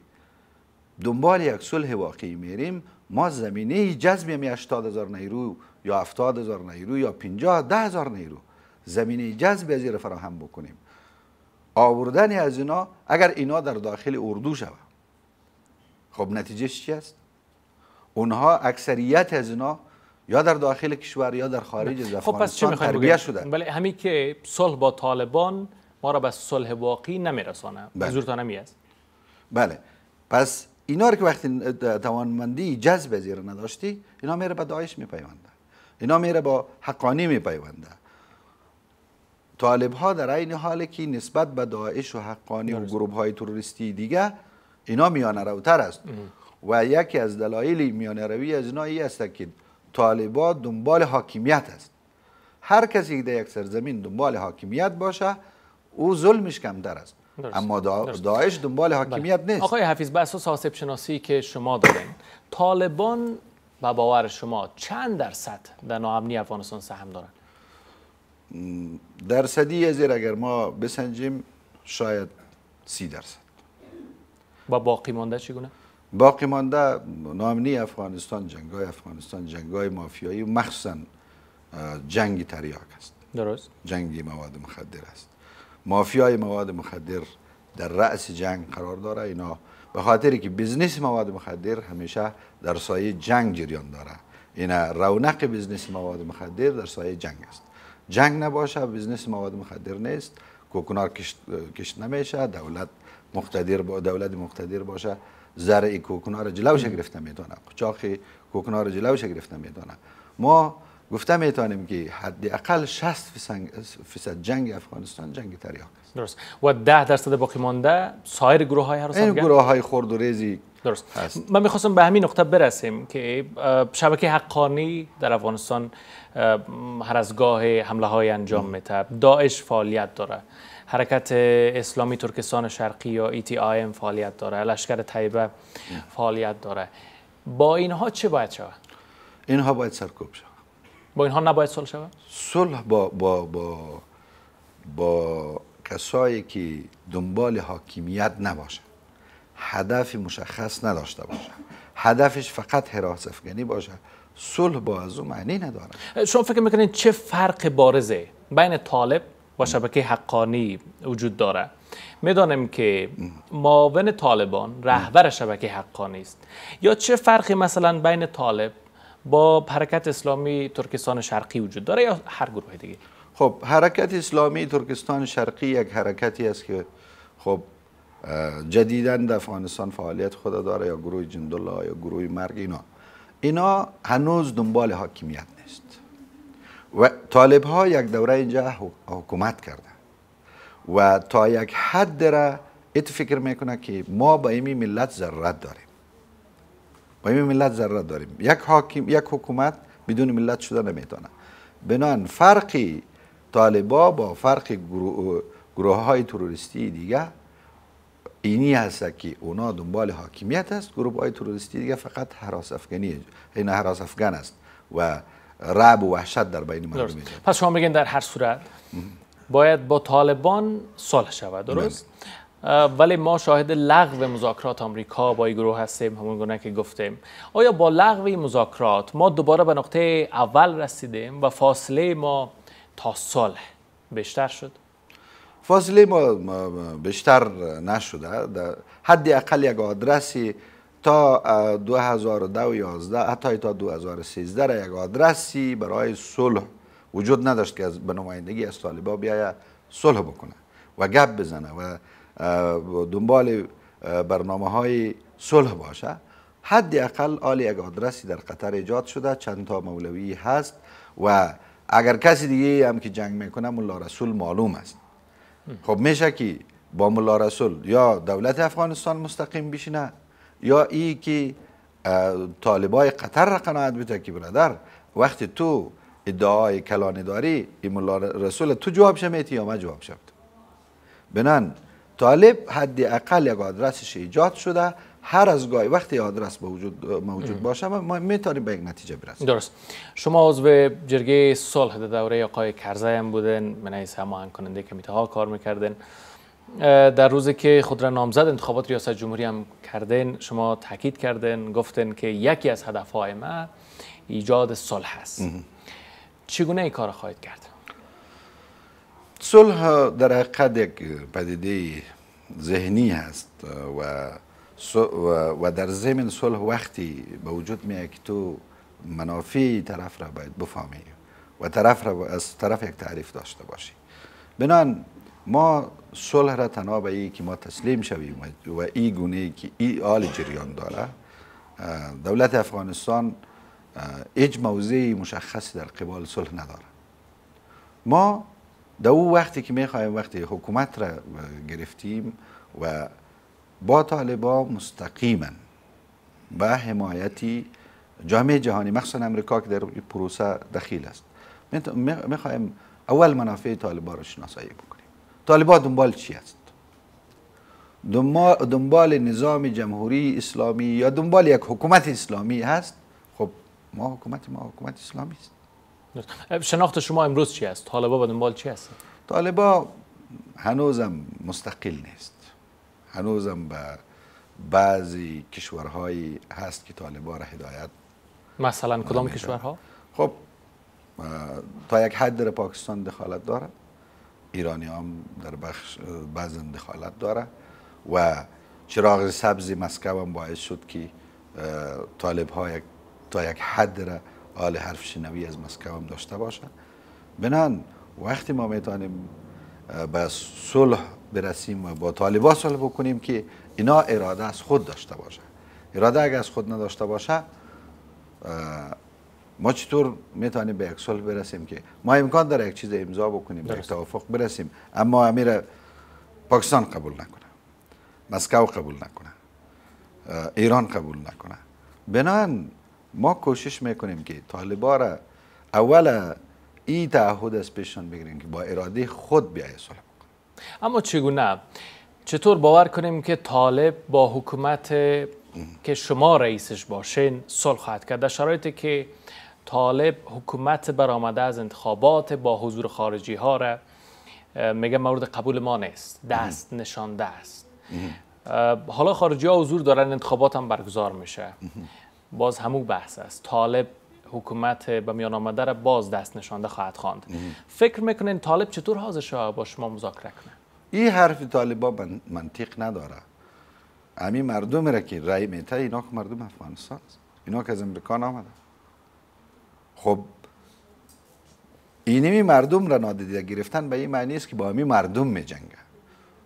دنبال یک صلح واقعی میریم ما زمینه جذب می 80 نیرو یا 70 هزار نیرو یا 50 هزار نیرو زمینه جذب از فراهم بکنیم آوردن از اینا اگر اینا در داخل اردو شود خب نتیجه چی است اونها اکثریت از اینا یا در داخل کشور یا در خارج از خب پس چه تربیه شدن بله همین که صلح با طالبان ما را به صلح واقعی نمیرسانه بله. زورتانه می است بله پس اینا که وقتی توانمندی جذب زیر نداشتی اینا میره به داعش میپیونده اینا میره با حقانی میپیونده طالب ها در عین حال که نسبت به داعش و حقانی و گروه های توریستی دیگه اینا میانه روتر است و یکی از دلایل میانه روی از اینا ای است که ها دنبال حاکمیت است هر کسی که در یک سرزمین دنبال حاکمیت باشه او ظلمش کمتر است اما داعش دنبال بله. حاکمیت نیست آقای حفیظ به اساس حاسب شناسی که شما دارین طالبان و باور شما چند درصد در ناامنی افغانستان سهم دارن درصدی زیر اگر ما بسنجیم شاید سی درصد با باقی مانده گونه؟ باقی مانده نامنی افغانستان جنگای افغانستان جنگای مافیایی مخصوصا جنگ تریاک است درست جنگ مواد مخدر است مافیای مواد مخدر در رأس جنگ قرار داره اینا به خاطری که بزنس مواد مخدر همیشه در سایه جنگ جریان داره اینا رونق بزنس مواد مخدر در سایه جنگ است جنگ نباشه بزنس مواد مخدر نیست کوکنار کشت, نمیشه دولت مقتدر با دولت مقتدر باشه زرع کوکنار جلوش گرفته میدونه کوکنار جلوش گرفته میدونه ما گفته میتونیم که حداقل 60 فیصد جنگ افغانستان جنگ تریاق است درست و 10 درصد باقی مانده سایر گروه های هر این گروه های خرد و ریزی درست هست. من میخواستم به همین نقطه برسیم که شبکه حقانی در افغانستان هر از گاه حمله های انجام میده داعش فعالیت داره حرکت اسلامی ترکستان شرقی یا ای آیم فعالیت داره لشکر طیبه فعالیت داره با اینها چه باید شود اینها باید سرکوب شود با اینها نباید صلح شود صلح با با با با کسایی که دنبال حاکمیت نباشه هدف مشخص نداشته باشه هدفش فقط حراس افغانی باشه صلح با از معنی نداره شما فکر میکنید چه فرق بارزه بین طالب و شبکه حقانی وجود داره میدانیم که معاون طالبان رهبر شبکه حقانی است یا چه فرقی مثلا بین طالب با حرکت اسلامی ترکستان شرقی وجود داره یا هر گروه دیگه خب حرکت اسلامی ترکستان شرقی یک حرکتی است که خب جدیدن در افغانستان فعالیت خود داره یا گروه جندالله یا گروه مرگ اینا اینا هنوز دنبال حاکمیت نیست و طالب ها یک دوره اینجا حکومت کرده و تا یک حد داره ات فکر میکنه که ما با امی ملت ضرورت داریم با این ملت داریم یک حاکم یک حکومت بدون ملت شده نمیتونه بنان فرقی طالبا با فرق گروه, های تروریستی دیگه اینی هست که اونا دنبال حاکمیت است گروه های تروریستی دیگه فقط حراس افغانی این حراس افغان است و رعب و وحشت در بین مردم پس شما میگن در هر صورت باید با طالبان صلح شود درست بله. ولی ما شاهد لغو مذاکرات آمریکا با این گروه هستیم همون گونه که گفتیم آیا با لغو مذاکرات ما دوباره به نقطه اول رسیدیم و فاصله ما تا صلح بیشتر شد فاصله ما بیشتر نشده در حد اقل یک آدرسی تا 2010 11 حتی تا 2013 را یک آدرسی برای صلح وجود نداشت که به نمایندگی از طالبا بیاید صلح بکنه و گپ بزنه و دنبال برنامه های صلح باشه حد اقل آل یک در قطر ایجاد شده چند تا مولوی هست و اگر کسی دیگه هم که جنگ میکنه ملا رسول معلوم است خب میشه که با ملا رسول یا دولت افغانستان مستقیم بشینه یا ای که طالبای قطر را قناعت بده که برادر وقتی تو ادعای کلانداری داری رسول تو جواب شمیتی یا ما جواب شد بنان طالب حدی اقل یک آدرسش ایجاد شده هر از گاهی وقتی آدرس موجود باشه ما میتونیم به یک نتیجه برسیم درست شما به جرگه صلح در دوره آقای کرزی هم بودن من هم کننده که ها کار میکردن در روزی که خود را نامزد انتخابات ریاست جمهوری هم کردن شما تاکید کردن گفتن که یکی از هدفهای ما ایجاد صلح است چگونه این کار خواهید کرد صلح در حقیقت یک پدیده ذهنی هست و و در ضمن صلح وقتی به وجود میاد که تو منافع طرف را باید بفهمی و طرف را از طرف یک تعریف داشته باشی بنان ما صلح را تنها به ای که ما تسلیم شویم و ای گونه که ای آل جریان داره دولت افغانستان هیچ موضع مشخصی در قبال صلح نداره ما در او وقتی که میخوایم وقتی حکومت را گرفتیم و با طالبا مستقیما با حمایتی جامعه جهانی مخصوصا امریکا که در پروسه دخیل است میخوایم اول منافع طالبا را شناسایی بکنیم طالبا دنبال چی است دنبال نظام جمهوری اسلامی یا دنبال یک حکومت اسلامی هست خب ما حکومت ما حکومت اسلامی است شناخت شما امروز چی است؟ طالبا به دنبال چی هست؟ طالبا هنوزم مستقل نیست هنوزم به بعضی کشورهایی هست که طالبا را هدایت مثلا کدام کشورها؟ خب تا یک حد در پاکستان دخالت داره ایرانی هم در بخش بعض دخالت داره و چراغ سبز مسکو هم باعث شد که طالب ها یک تا یک حد را آل حرف شنوی از مسکو هم داشته باشه بنان وقتی ما میتونیم به صلح برسیم و با طالبا صلح بکنیم که اینا اراده از خود داشته باشه اراده اگر از خود نداشته باشه ما چطور میتونیم به یک صلح برسیم که ما امکان داره یک چیز امضا بکنیم به توافق برسیم اما امیر پاکستان قبول نکنه مسکو قبول نکنه ایران قبول نکنه بنان ما کوشش میکنیم که طالبا را اول ای تعهد از پیشان بگیریم که با اراده خود بیای صلح اما چگونه چطور باور کنیم که طالب با حکومت که شما رئیسش باشین صلح خواهد کرد در شرایطی که طالب حکومت برآمده از انتخابات با حضور خارجی ها را میگه مورد قبول ما نیست دست نشانده است حالا خارجی ها حضور دارن انتخابات هم برگزار میشه باز همو بحث است طالب حکومت به میان آمده را باز دست نشانده خواهد خواند فکر میکنین طالب چطور حاضر با شما مذاکره کنه این حرف طالب طالبا منطق نداره همین مردم را که رای میته اینا که مردم افغانستان است اینا که از امریکا آمده خب اینمی مردم را نادیده گرفتن به این معنی است که با همین مردم می جنگه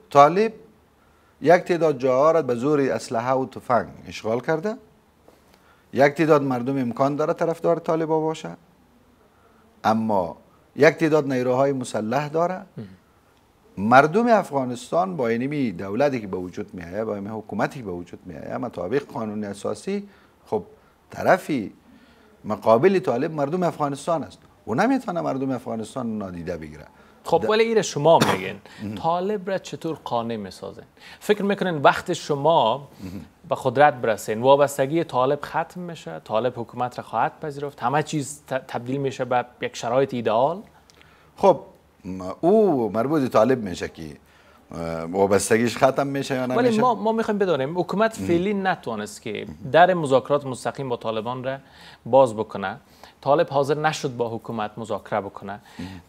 طالب یک تعداد جاها را به زور اسلحه و تفنگ اشغال کرده یک تعداد مردم امکان داره طرفدار طالبا باشه اما یک تعداد نیروهای مسلح داره مردم افغانستان با اینمی دولتی که به وجود می آید با این حکومتی که به وجود می مطابق قانون اساسی خب طرفی مقابل طالب مردم افغانستان است و نمیتونه مردم افغانستان نادیده بگیره خب ولی این شما [coughs] میگین طالب را چطور قانع میسازین فکر میکنین وقت شما به قدرت برسین وابستگی طالب ختم میشه طالب حکومت را خواهد پذیرفت همه چیز تبدیل میشه به یک شرایط ایدئال خب او مربوط طالب میشه که وابستگیش ختم میشه یا نمیشه ولی ما ما میخوایم بدانیم حکومت فعلی نتوانست که در مذاکرات مستقیم با طالبان را باز بکنه طالب حاضر نشد با حکومت مذاکره بکنه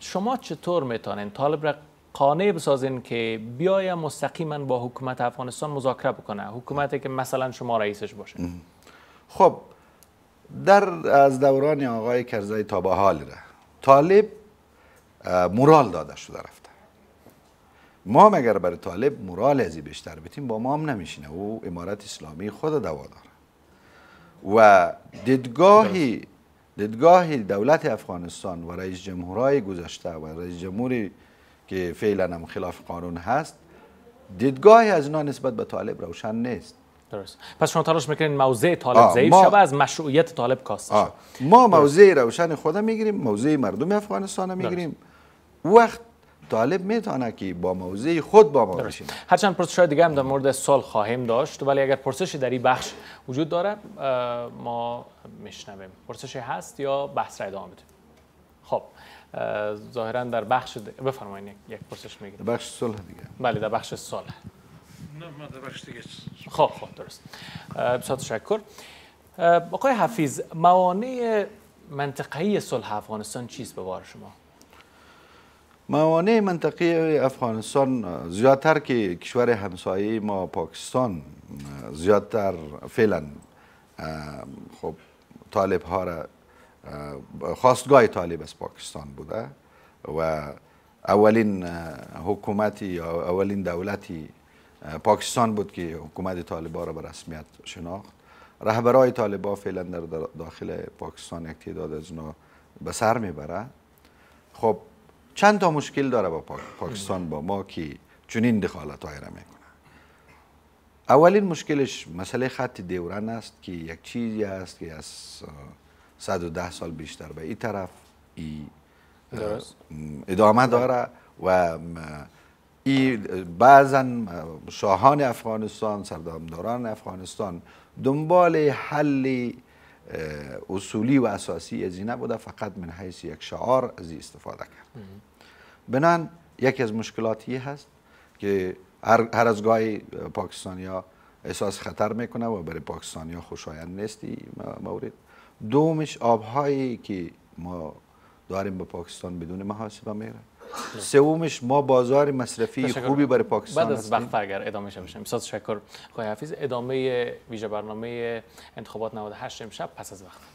شما چطور میتونین طالب را قانع بسازین که بیای مستقیما با حکومت افغانستان مذاکره بکنه حکومتی که مثلا شما رئیسش باشه خب در از دوران آقای کرزای تا به حال را طالب مورال داده شده رفته ما مگر برای طالب مورال ازی بیشتر بتیم با ما هم نمیشینه او امارت اسلامی خود دوا داره و دیدگاهی دیدگاه دولت افغانستان و رئیس جمهورهای گذشته و رئیس جمهوری که فعلا هم خلاف قانون هست دیدگاه از اینا نسبت به طالب روشن نیست درست پس شما تلاش میکنین موضع طالب ضعیف شوه از مشروعیت طالب کاست ما موضع روشن خودم میگیریم موضع مردم افغانستان میگیریم وقت طالب میتونه که با موضوع خود با ما هر هرچند پرسش های دیگه هم در مورد سال خواهیم داشت ولی اگر پرسشی در این بخش وجود داره ما میشنویم پرسشی هست یا بحث را ادامه خب ظاهرا در بخش بفرمایید یک پرسش در بخش صلح دیگه بله در بخش صلح نه ما در بخش دیگه خب خب درست بسیار تشکر آقای حفیظ موانع منطقه‌ای صلح افغانستان چیست به بار شما موانع منطقی افغانستان زیادتر که کشور همسایه ما پاکستان زیادتر فعلا خب طالب ها را خواستگاه طالب از پاکستان بوده و اولین حکومتی یا اولین دولتی پاکستان بود که حکومت طالبا را به رسمیت شناخت رهبرای طالبا فعلا در داخل پاکستان یک تعداد از اونا به سر میبره خب چند تا مشکل داره با پاکستان با ما که چنین دخالت های را میکنه اولین مشکلش مسئله خط دوران است که یک چیزی است که از 110 سال بیشتر به این طرف ادامه داره و ای بعضا شاهان افغانستان سردامداران افغانستان دنبال حل اصولی و اساسی از این نبوده فقط من حیث یک شعار از استفاده کرد بنان یکی از مشکلاتی هست که هر, هر از گاهی پاکستانیا احساس خطر میکنه و برای پاکستانیا خوشایند نیستی مورد دومش آبهایی که ما داریم به پاکستان بدون محاسبه میره سومش ما بازار مصرفی خوبی برای پاکستان بعد از وقت اگر ادامه شد بشم بسیار شکر. قای حفیظ ادامه ویژه برنامه انتخابات 98 امشب پس از وقت